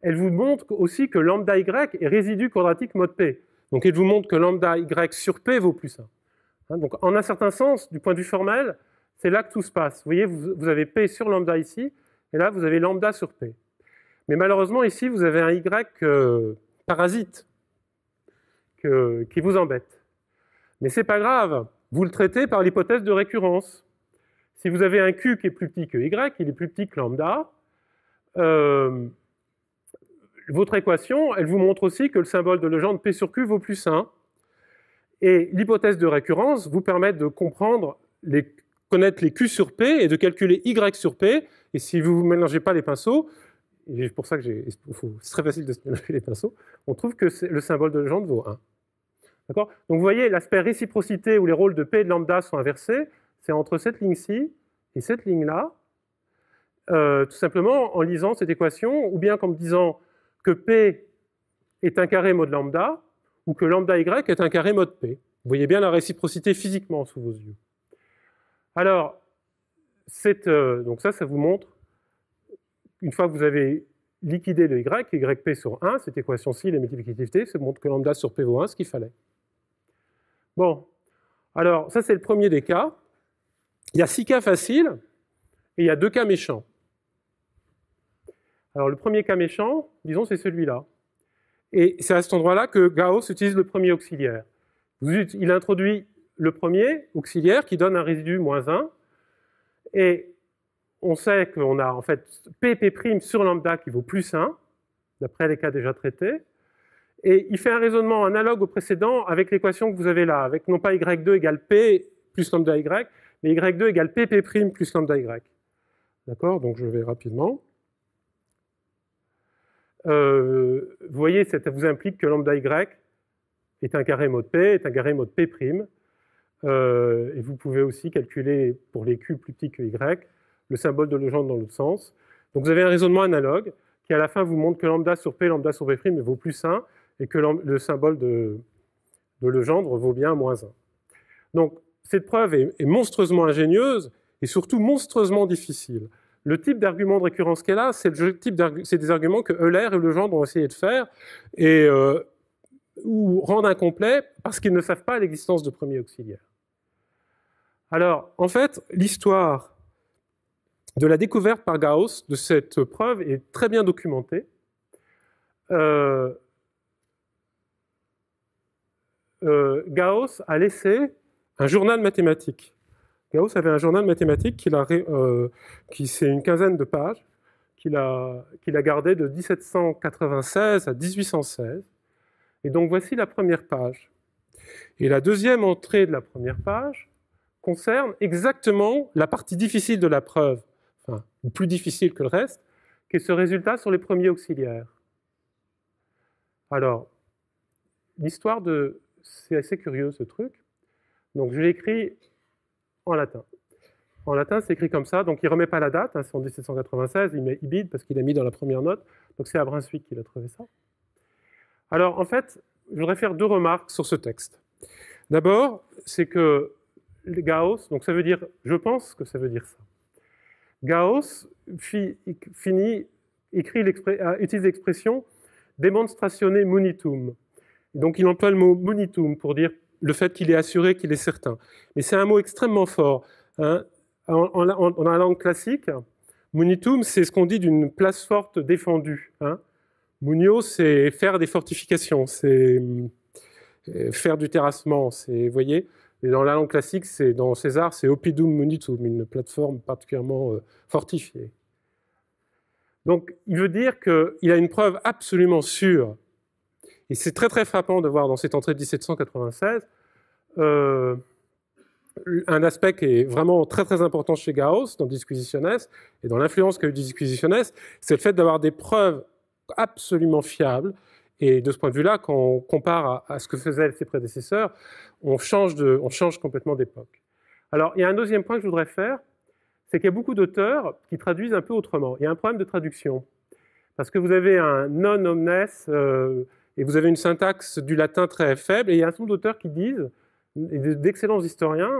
elle vous montre aussi que lambda y est résidu quadratique mode P. Donc elle vous montre que lambda y sur P vaut plus 1. Hein, donc en un certain sens, du point de vue formel, c'est là que tout se passe. Vous voyez, vous, avez P sur lambda ici, et là, vous avez lambda sur P. Mais malheureusement, ici, vous avez un Y euh, parasite qui vous embête. Mais c'est pas grave, vous le traitez par l'hypothèse de récurrence. Si vous avez un Q qui est plus petit que Y, il est plus petit que lambda, euh, votre équation, elle vous montre aussi que le symbole de Legendre P sur Q vaut plus 1. Et l'hypothèse de récurrence vous permet de comprendre, les, connaître les Q sur P et de calculer Y sur P. Et si vous ne mélangez pas les pinceaux, c'est pour ça que très facile de se mélanger les pinceaux, on trouve que le symbole de Legendre vaut 1. Donc vous voyez, l'aspect réciprocité où les rôles de P et de lambda sont inversés, c'est entre cette ligne-ci et cette ligne-là, euh, tout simplement en lisant cette équation, ou bien en disant que P est un carré mode lambda, ou que lambda y est un carré mode P. Vous voyez bien la réciprocité physiquement sous vos yeux. Alors, euh, donc ça, ça vous montre, une fois que vous avez liquidé le y, yp sur 1, cette équation-ci, les multiplicativités, ça montre que lambda sur p vaut 1, ce qu'il fallait. Bon, alors ça c'est le premier des cas. Il y a six cas faciles et il y a deux cas méchants. Alors le premier cas méchant, disons, c'est celui-là. Et c'est à cet endroit-là que Gauss utilise le premier auxiliaire. Il introduit le premier auxiliaire qui donne un résidu moins 1. Et on sait qu'on a en fait P, P' sur lambda qui vaut plus 1, d'après les cas déjà traités. Et il fait un raisonnement analogue au précédent avec l'équation que vous avez là, avec non pas y2 égale p plus lambda y, mais y2 égale pp' plus lambda y. D'accord Donc je vais rapidement. Euh, vous voyez, ça vous implique que lambda y est un carré mode p, est un carré mode p'. Euh, et vous pouvez aussi calculer pour les q plus petits que y le symbole de Legendre dans l'autre sens. Donc vous avez un raisonnement analogue qui à la fin vous montre que lambda sur p, lambda sur p' vaut plus 1 et que le symbole de, de Legendre vaut bien moins 1. Donc, cette preuve est, monstrueusement ingénieuse et surtout monstrueusement difficile. Le type d'argument de récurrence qu'elle a, c'est des arguments que Euler et Legendre ont essayé de faire et, euh, ou rendre incomplets parce qu'ils ne savent pas l'existence de premiers auxiliaires. Alors, en fait, l'histoire de la découverte par Gauss de cette preuve est très bien documentée. Euh, euh, Gauss a laissé un journal mathématique. Gauss avait un journal mathématique euh, qui, s'est une quinzaine de pages, qu'il a, a, gardé de 1796 à 1816. Et donc voici la première page. Et la deuxième entrée de la première page concerne exactement la partie difficile de la preuve, enfin plus difficile que le reste, qui est ce résultat sur les premiers auxiliaires. Alors, l'histoire de c'est assez curieux ce truc. Donc je l'ai écrit en latin. En latin, c'est écrit comme ça, donc il ne remet pas la date, hein, c'est en 1796, il met Ibid parce qu'il l'a mis dans la première note, donc c'est à Brunswick qu'il a trouvé ça. Alors en fait, je voudrais faire deux remarques sur ce texte. D'abord, c'est que Gauss, donc ça veut dire, je pense que ça veut dire ça. Gauss finit, écrit euh, utilise l'expression démonstrationne munitum, donc il emploie le mot munitum pour dire le fait qu'il est assuré, qu'il est certain. Mais c'est un mot extrêmement fort. Hein. En, la langue classique, munitum, c'est ce qu'on dit d'une place forte défendue. Hein. Munio, c'est faire des fortifications, c'est euh, faire du terrassement, c'est, vous voyez, et dans la langue classique, c'est dans César, c'est opidum munitum, une plateforme particulièrement euh, fortifiée. Donc, il veut dire qu'il a une preuve absolument sûre et c'est très très frappant de voir dans cette entrée de 1796 euh, un aspect qui est vraiment très très important chez Gauss dans Disquisitiones et dans l'influence qu'a eu Disquisitiones, c'est le fait d'avoir des preuves absolument fiables. Et de ce point de vue-là, quand on compare à, ce que faisaient ses prédécesseurs, on change, de, on change complètement d'époque. Alors, il y a un deuxième point que je voudrais faire, c'est qu'il y a beaucoup d'auteurs qui traduisent un peu autrement. Il y a un problème de traduction. Parce que vous avez un non omnes euh, et vous avez une syntaxe du latin très faible, et il y a un certain nombre d'auteurs qui disent, et d'excellents historiens,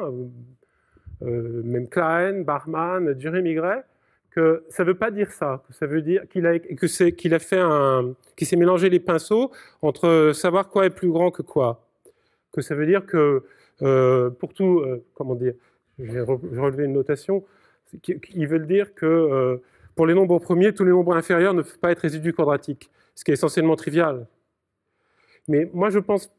euh, même Klein, Barman, Duré migret que ça ne veut pas dire ça, que ça veut dire qu'il a, qu'il a fait un, qu'il s'est mélangé les pinceaux entre savoir quoi est plus grand que quoi, que ça veut dire que euh, pour tout, euh, comment dire, j'ai relevé une notation, ils veulent dire que pour les nombres premiers, tous les nombres inférieurs ne peuvent pas être résidus quadratiques, ce qui est essentiellement trivial. Mais moi, je pense,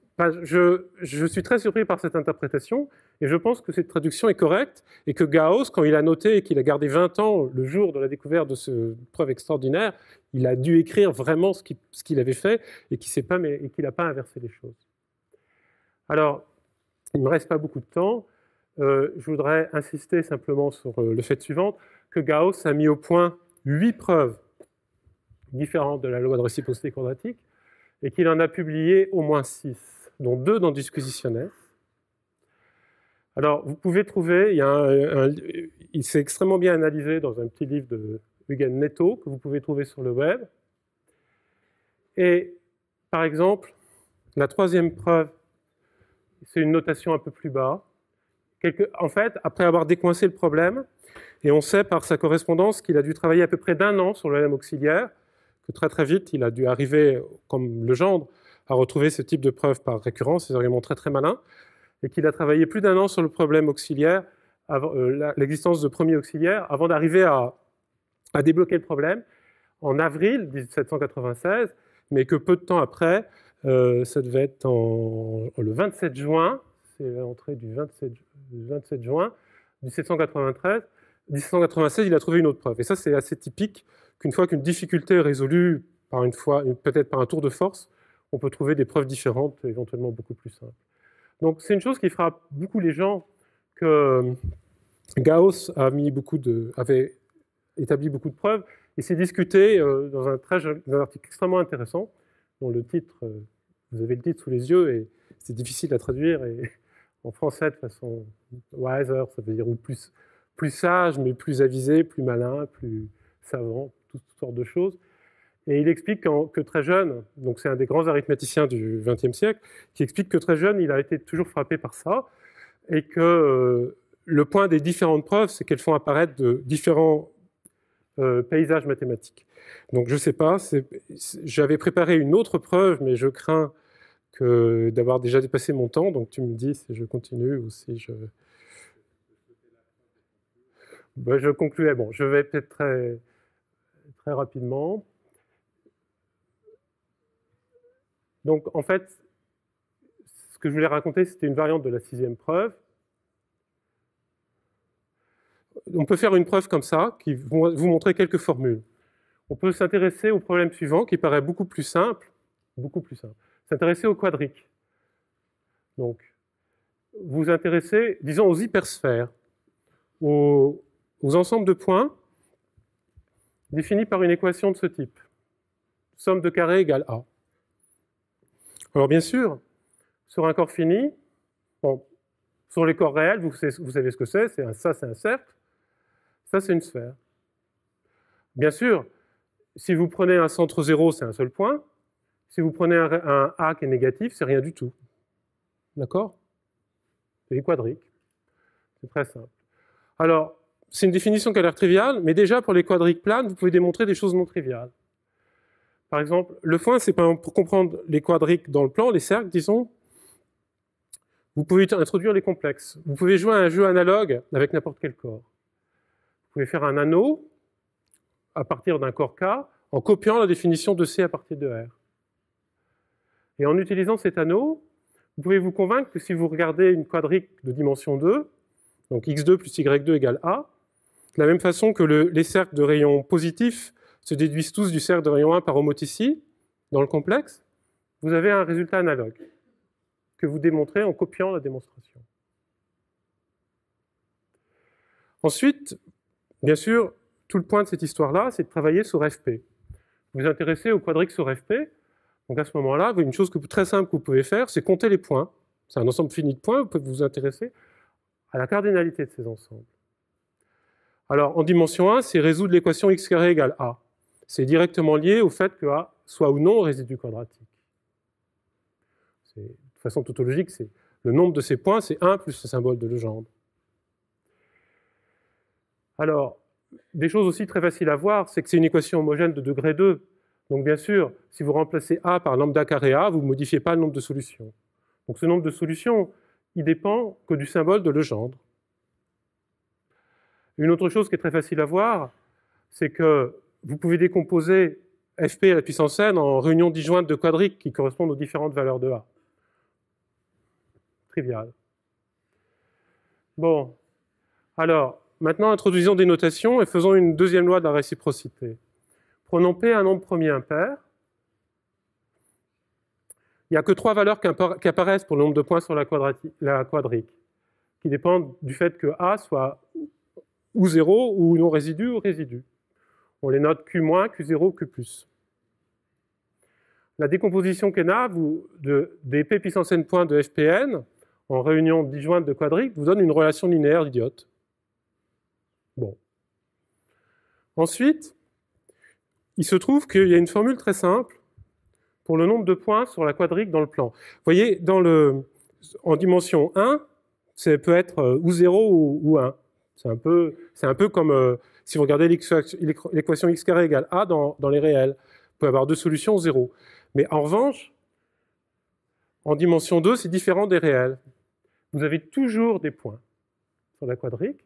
je, suis très surpris par cette interprétation, et je pense que cette traduction est correcte, et que Gauss, quand il a noté et qu'il a gardé 20 ans le jour de la découverte de cette preuve extraordinaire, il a dû écrire vraiment ce qu'il avait fait, et qu'il n'a pas inversé les choses. Alors, il ne me reste pas beaucoup de temps. Euh, je voudrais insister simplement sur euh, le fait suivant, que Gauss a mis au point huit preuves différentes de la loi de réciprocité quadratique, et qu'il en a publié au moins six, dont deux dans Disquisitionnaire. Alors, vous pouvez trouver, il, s'est extrêmement bien analysé dans un petit livre de Hugen Netto que vous pouvez trouver sur le web. Et par exemple, la troisième preuve, c'est une notation un peu plus bas. en fait, après avoir décoincé le problème, et on sait par sa correspondance qu'il a dû travailler à peu près d'un an sur le lemme auxiliaire, que très très vite, il a dû arriver, comme le gendre, à retrouver ce type de preuves par récurrence, ces arguments très très malin, et qu'il a travaillé plus d'un an sur le problème auxiliaire, euh, l'existence de premiers auxiliaires, avant d'arriver à, débloquer le problème en avril 1796, mais que peu de temps après, euh, ça devait être le 27 juin, c'est l'entrée du 27, du 27 juin 1793, 1796, il a trouvé une autre preuve. Et ça, c'est assez typique qu'une fois qu'une difficulté est résolue, par une fois, peut-être par un tour de force, on peut trouver des preuves différentes, éventuellement beaucoup plus simples. Donc c'est une chose qui frappe beaucoup les gens que euh, Gauss a mis beaucoup de, avait établi beaucoup de preuves et s'est discuté euh, dans un, très, article extrêmement intéressant dont le titre, euh, vous avez le titre sous les yeux et c'est difficile à traduire et en français de façon wiser, ça veut dire ou plus, plus sage mais plus avisé, plus malin, plus savant, toutes, sortes de choses. Et il explique que très jeune, donc c'est un des grands arithméticiens du XXe siècle, qui explique que très jeune, il a été toujours frappé par ça, et que euh, le point des différentes preuves, c'est qu'elles font apparaître de différents euh, paysages mathématiques. Donc je ne sais pas, j'avais préparé une autre preuve, mais je crains que d'avoir déjà dépassé mon temps, donc tu me dis si je continue ou si je... Ben, je concluais, bon, je vais peut-être très très rapidement. Donc en fait, ce que je voulais raconter, c'était une variante de la sixième preuve. On peut faire une preuve comme ça, qui va vous montrer quelques formules. On peut s'intéresser au problème suivant, qui paraît beaucoup plus simple, beaucoup plus simple. S'intéresser au quadrique. Donc, vous intéressez, disons, aux hypersphères, aux ensembles de points définie par une équation de ce type. Somme de carrés égale A. Alors bien sûr, sur un corps fini, sur les corps réels, vous, savez ce que c'est, c'est ça c'est un cercle, ça c'est une sphère. Bien sûr, si vous prenez un centre zéro, c'est un seul point. Si vous prenez un, A qui est négatif, c'est rien du tout. D'accord C'est des C'est très simple. Alors, c'est une définition qui a l'air triviale, mais déjà pour les quadriques planes, vous pouvez démontrer des choses non triviales. Par exemple, le foin, c'est pour comprendre les quadriques dans le plan, les cercles, disons. Vous pouvez introduire les complexes. Vous pouvez jouer à un jeu analogue avec n'importe quel corps. Vous pouvez faire un anneau à partir d'un corps K en copiant la définition de C à partir de R. Et en utilisant cet anneau, vous pouvez vous convaincre que si vous regardez une quadrique de dimension 2, donc x2 plus y2 égale a, de la même façon que les cercles de rayons positifs se déduisent tous du cercle de rayon 1 par homoticie dans le complexe, vous avez un résultat analogue que vous démontrez en copiant la démonstration. Ensuite, bien sûr, tout le point de cette histoire-là, c'est de travailler sur FP. Vous vous intéressez au quadrix sur FP, donc à ce moment-là, une chose que, très simple que vous pouvez faire, c'est compter les points. C'est un ensemble fini de points, vous pouvez vous intéresser à la cardinalité de ces ensembles. Alors, en dimension 1, c'est résoudre l'équation x carré égale a. C'est directement lié au fait que a soit ou non résidu quadratique. De façon tautologique, c'est le nombre de ces points, c'est 1 plus le symbole de Legendre. Alors, des choses aussi très faciles à voir, c'est que c'est une équation homogène de degré 2. Donc bien sûr, si vous remplacez A par lambda carré A, vous ne modifiez pas le nombre de solutions. Donc ce nombre de solutions, il dépend que du symbole de Legendre. Une autre chose qui est très facile à voir, c'est que vous pouvez décomposer fp à la puissance n en réunions disjointes de quadriques qui correspondent aux différentes valeurs de A. Trivial. Bon. Alors, maintenant introduisons des notations et faisons une deuxième loi de la réciprocité. Prenons P un nombre premier impair. Il n'y a que trois valeurs qui apparaissent pour le nombre de points sur la, la quadrique, qui dépendent du fait que A soit ou 0, ou non résidu, ou résidu. On les note Q-, Q0, Q+. La décomposition Kena de, des P puissance n points de FPN en réunion disjointe de quadriques vous donne une relation linéaire idiote. Bon. Ensuite, il se trouve qu'il y a une formule très simple pour le nombre de points sur la quadrique dans le plan. Vous voyez, dans le, en dimension 1, ça peut être euh, ou 0 ou, 1. C'est un peu, c'est un peu comme euh, si vous regardez l'équation x carré égale a dans, les réels. Vous pouvez avoir deux solutions, zéro. Mais en revanche, en dimension 2, c'est différent des réels. Vous avez toujours des points sur la quadrique.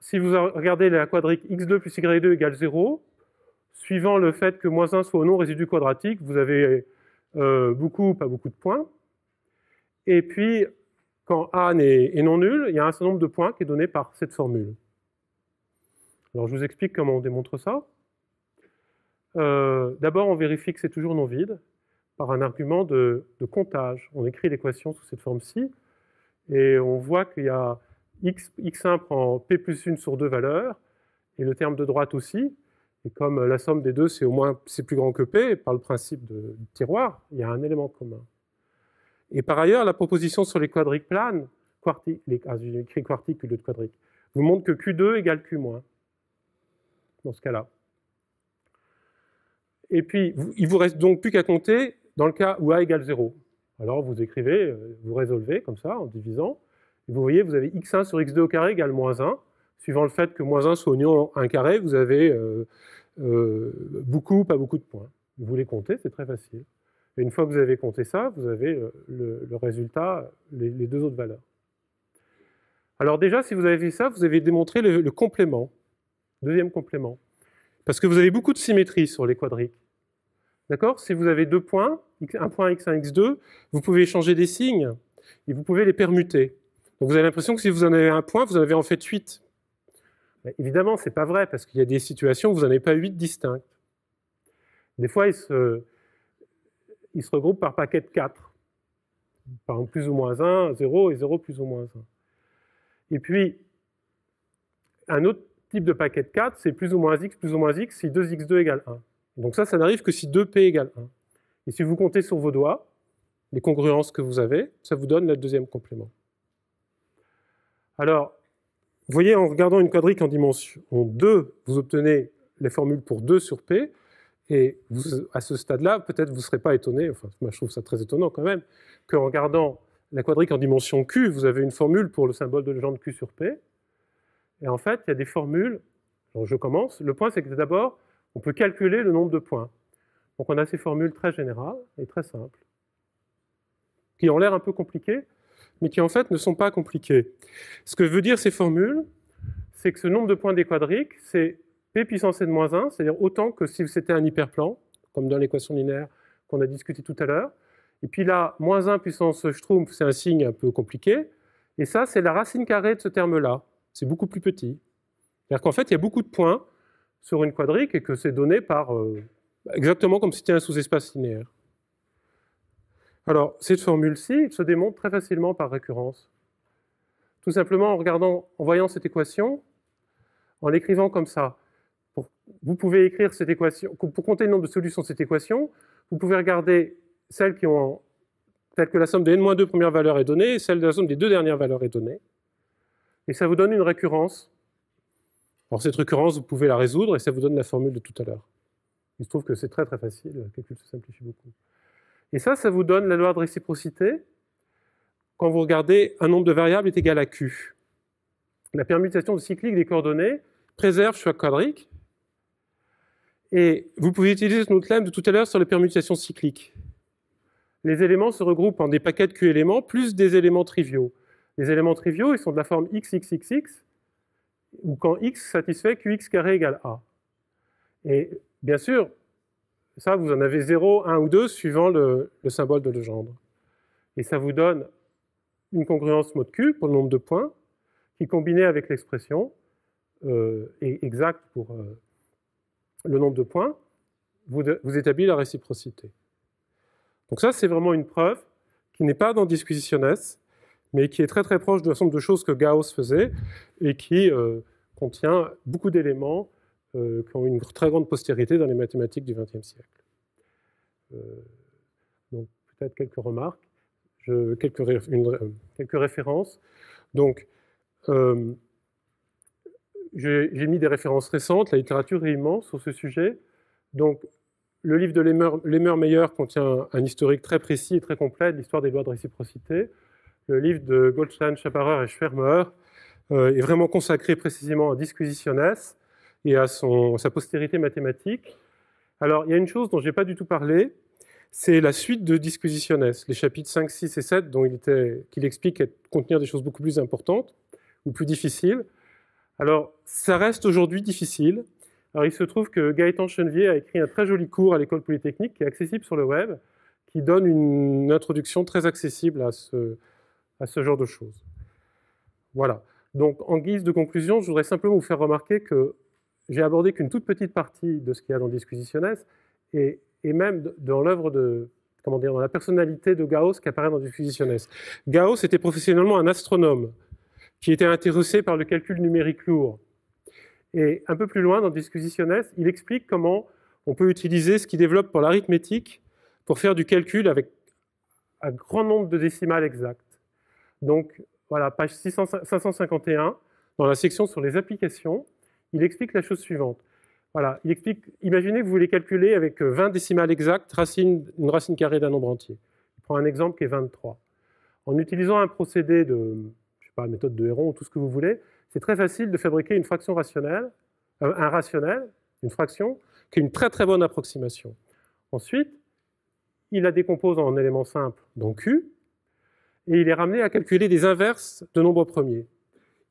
Si vous regardez la quadrique x2 plus y2 égale 0, suivant le fait que moins 1 soit au non résidu quadratique, vous avez euh, beaucoup ou pas beaucoup de points. Et puis, quand A est non nul, il y a un certain nombre de points qui est donné par cette formule. Alors je vous explique comment on démontre ça. Euh, d'abord, on vérifie que c'est toujours non vide par un argument de, comptage. On écrit l'équation sous cette forme-ci et on voit qu'il y a x, 1 prend p plus 1 sur deux valeurs et le terme de droite aussi. Et comme la somme des deux, c'est au moins c'est plus grand que p, par le principe de, tiroir, il y a un élément commun. Et par ailleurs, la proposition sur les quadriques planes, ah, j'ai écrit quartique de quadrique, vous montre que Q2 égale Q-, dans ce cas-là. Et puis, il ne vous reste donc plus qu'à compter dans le cas où A égale 0. Alors, vous écrivez, euh, vous résolvez comme ça, en divisant. Et vous voyez, vous avez x1 sur x2 au carré égale moins 1. Suivant le fait que moins 1 soit au niveau 1 carré, vous avez euh, euh, beaucoup, pas beaucoup de points. Vous les comptez, c'est très facile une fois que vous avez compté ça, vous avez euh, le, résultat, les, deux autres valeurs. Alors déjà, si vous avez fait ça, vous avez démontré le, le complément, deuxième complément, parce que vous avez beaucoup de symétrie sur les quadriques. D'accord Si vous avez deux points, un point x1, x2, vous pouvez échanger des signes et vous pouvez les permuter. Donc vous avez l'impression que si vous en avez un point, vous en avez en fait huit. évidemment, ce n'est pas vrai, parce qu'il y a des situations où vous n'en avez pas huit distinctes. Des fois, ils se, ils se regroupe par paquets de 4. Par exemple, plus ou moins 1, 0 et 0 plus ou moins 1. Et puis, un autre type de paquet de 4, c'est plus ou moins x plus ou moins x si 2x2 égale 1. Donc ça, ça n'arrive que si 2p égale 1. Et si vous comptez sur vos doigts, les congruences que vous avez, ça vous donne le deuxième complément. Alors, vous voyez, en regardant une quadrique en dimension 2, vous obtenez les formules pour 2 sur p. Et vous, euh, à ce stade-là, peut-être vous ne serez pas étonné, enfin, moi je trouve ça très étonnant quand même, qu'en regardant la quadrique en dimension Q, vous avez une formule pour le symbole de légende Q sur P. Et en fait, il y a des formules. je commence. Le point, c'est que d'abord, on peut calculer le nombre de points. Donc on a ces formules très générales et très simples, qui ont l'air un peu compliquées, mais qui en fait ne sont pas compliquées. Ce que veut dire ces formules, c'est que ce nombre de points des quadriques, c'est P puissance de moins 1, c'est-à-dire autant que si c'était un hyperplan, comme dans l'équation linéaire qu'on a discuté tout à l'heure. Et puis là, moins 1 puissance Schtroumpf, c'est un signe un peu compliqué. Et ça, c'est la racine carrée de ce terme-là. C'est beaucoup plus petit. C'est-à-dire qu'en fait, il y a beaucoup de points sur une quadrique et que c'est donné par euh, exactement comme si c'était un sous-espace linéaire. Alors, cette formule-ci se démontre très facilement par récurrence. Tout simplement en regardant, en voyant cette équation, en l'écrivant comme ça vous pouvez écrire cette équation, pour compter le nombre de solutions de cette équation, vous pouvez regarder celles qui ont, telles que la somme des n-2 premières valeurs est donnée et celle de la somme des deux dernières valeurs est donnée. Et ça vous donne une récurrence. Alors cette récurrence, vous pouvez la résoudre et ça vous donne la formule de tout à l'heure. Il se trouve que c'est très très facile, le calcul se simplifie beaucoup. Et ça, ça vous donne la loi de réciprocité. Quand vous regardez, un nombre de variables est égal à Q. La permutation cyclique des coordonnées préserve choix quadrique, et vous pouvez utiliser ce lemme de tout à l'heure sur les permutations cycliques. Les éléments se regroupent en des paquets de Q éléments plus des éléments triviaux. Les éléments triviaux, ils sont de la forme xxxx, ou quand x satisfait qx carré égale a. Et bien sûr, ça, vous en avez 0, 1 ou 2 suivant le, symbole de Legendre. Et ça vous donne une congruence mode Q pour le nombre de points, qui combinée avec l'expression euh, est exacte pour, euh, le nombre de points, vous, établit la réciprocité. Donc ça, c'est vraiment une preuve qui n'est pas dans disquisitiones, mais qui est très très proche de l'ensemble de choses que Gauss faisait et qui euh, contient beaucoup d'éléments euh, qui ont une très grande postérité dans les mathématiques du XXe siècle. Euh, donc peut-être quelques remarques, je, quelques, quelques références. Donc j'ai mis des références récentes, la littérature est immense sur ce sujet. Donc, le livre de Lemmer-Meyer contient un historique très précis et très complet de l'histoire des lois de réciprocité. Le livre de Goldstein, Schaparer et Schwermer euh, est vraiment consacré précisément à Disquisitiones et à sa postérité mathématique. Alors, il y a une chose dont je n'ai pas du tout parlé, c'est la suite de Disquisitiones, les chapitres 5, 6 et 7, dont il, était, qu'il explique contenir des choses beaucoup plus importantes ou plus difficiles. Alors, ça reste aujourd'hui difficile. Alors, il se trouve que Gaëtan Chenevier a écrit un très joli cours à l'école polytechnique qui est accessible sur le web, qui donne une introduction très accessible à ce, genre de choses. Voilà. Donc, en guise de conclusion, je voudrais simplement vous faire remarquer que j'ai abordé qu'une toute petite partie de ce qu'il y a dans Disquisitiones et, et même dans l'œuvre de, comment dire, dans la personnalité de Gauss qui apparaît dans Disquisitiones. Gauss était professionnellement un astronome qui était intéressé par le calcul numérique lourd. Et un peu plus loin, dans Disquisitiones, il explique comment on peut utiliser ce qu'il développe pour l'arithmétique pour faire du calcul avec un grand nombre de décimales exactes. Donc voilà, page 551, dans la section sur les applications, il explique la chose suivante. Voilà, il explique, imaginez que vous voulez calculer avec 20 euh, décimales exactes une racine carrée d'un nombre entier. Il prend un exemple qui est 23. En utilisant un procédé de la méthode de Héron ou tout ce que vous voulez, c'est très facile de fabriquer une fraction rationnelle, euh, un rationnel, une fraction, qui est une très très bonne approximation. Ensuite, il la décompose en éléments simples, donc Q, et il est ramené à calculer des inverses de nombres premiers.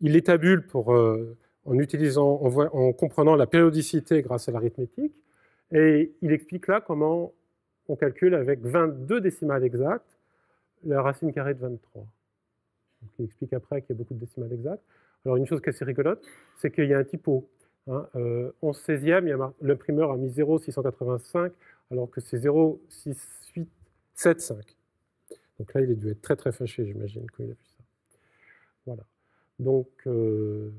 Il les tabule euh, en, utilisant, en comprenant la périodicité grâce à l'arithmétique, et il explique là comment on calcule avec 22 décimales exactes la racine carrée de 23 qui explique après qu'il y a beaucoup de décimales exactes. Alors une chose qui est assez rigolote, c'est qu'il y a un typo. Hein, 11 euh, 16e, l'imprimeur a mis 0,685 alors que c'est 0,6875. Donc là, il a dû être très très fâché, j'imagine, quand il a vu ça. Voilà. Donc, euh,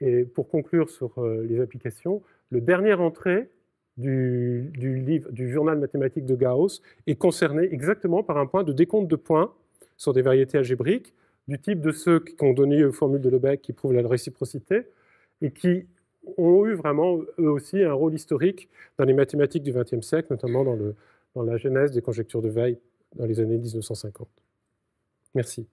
et pour conclure sur euh, les applications, le dernier entrée du, du journal mathématique de Gauss est concerné exactement par un point de décompte de points sur des variétés algébriques du type de ceux qui ont donné aux formules de Lebesgue qui prouvent la réciprocité et qui ont eu vraiment, eux aussi, un rôle historique dans les mathématiques du XXe siècle, notamment dans, la genèse des conjectures de Weil dans les années 1950. Merci.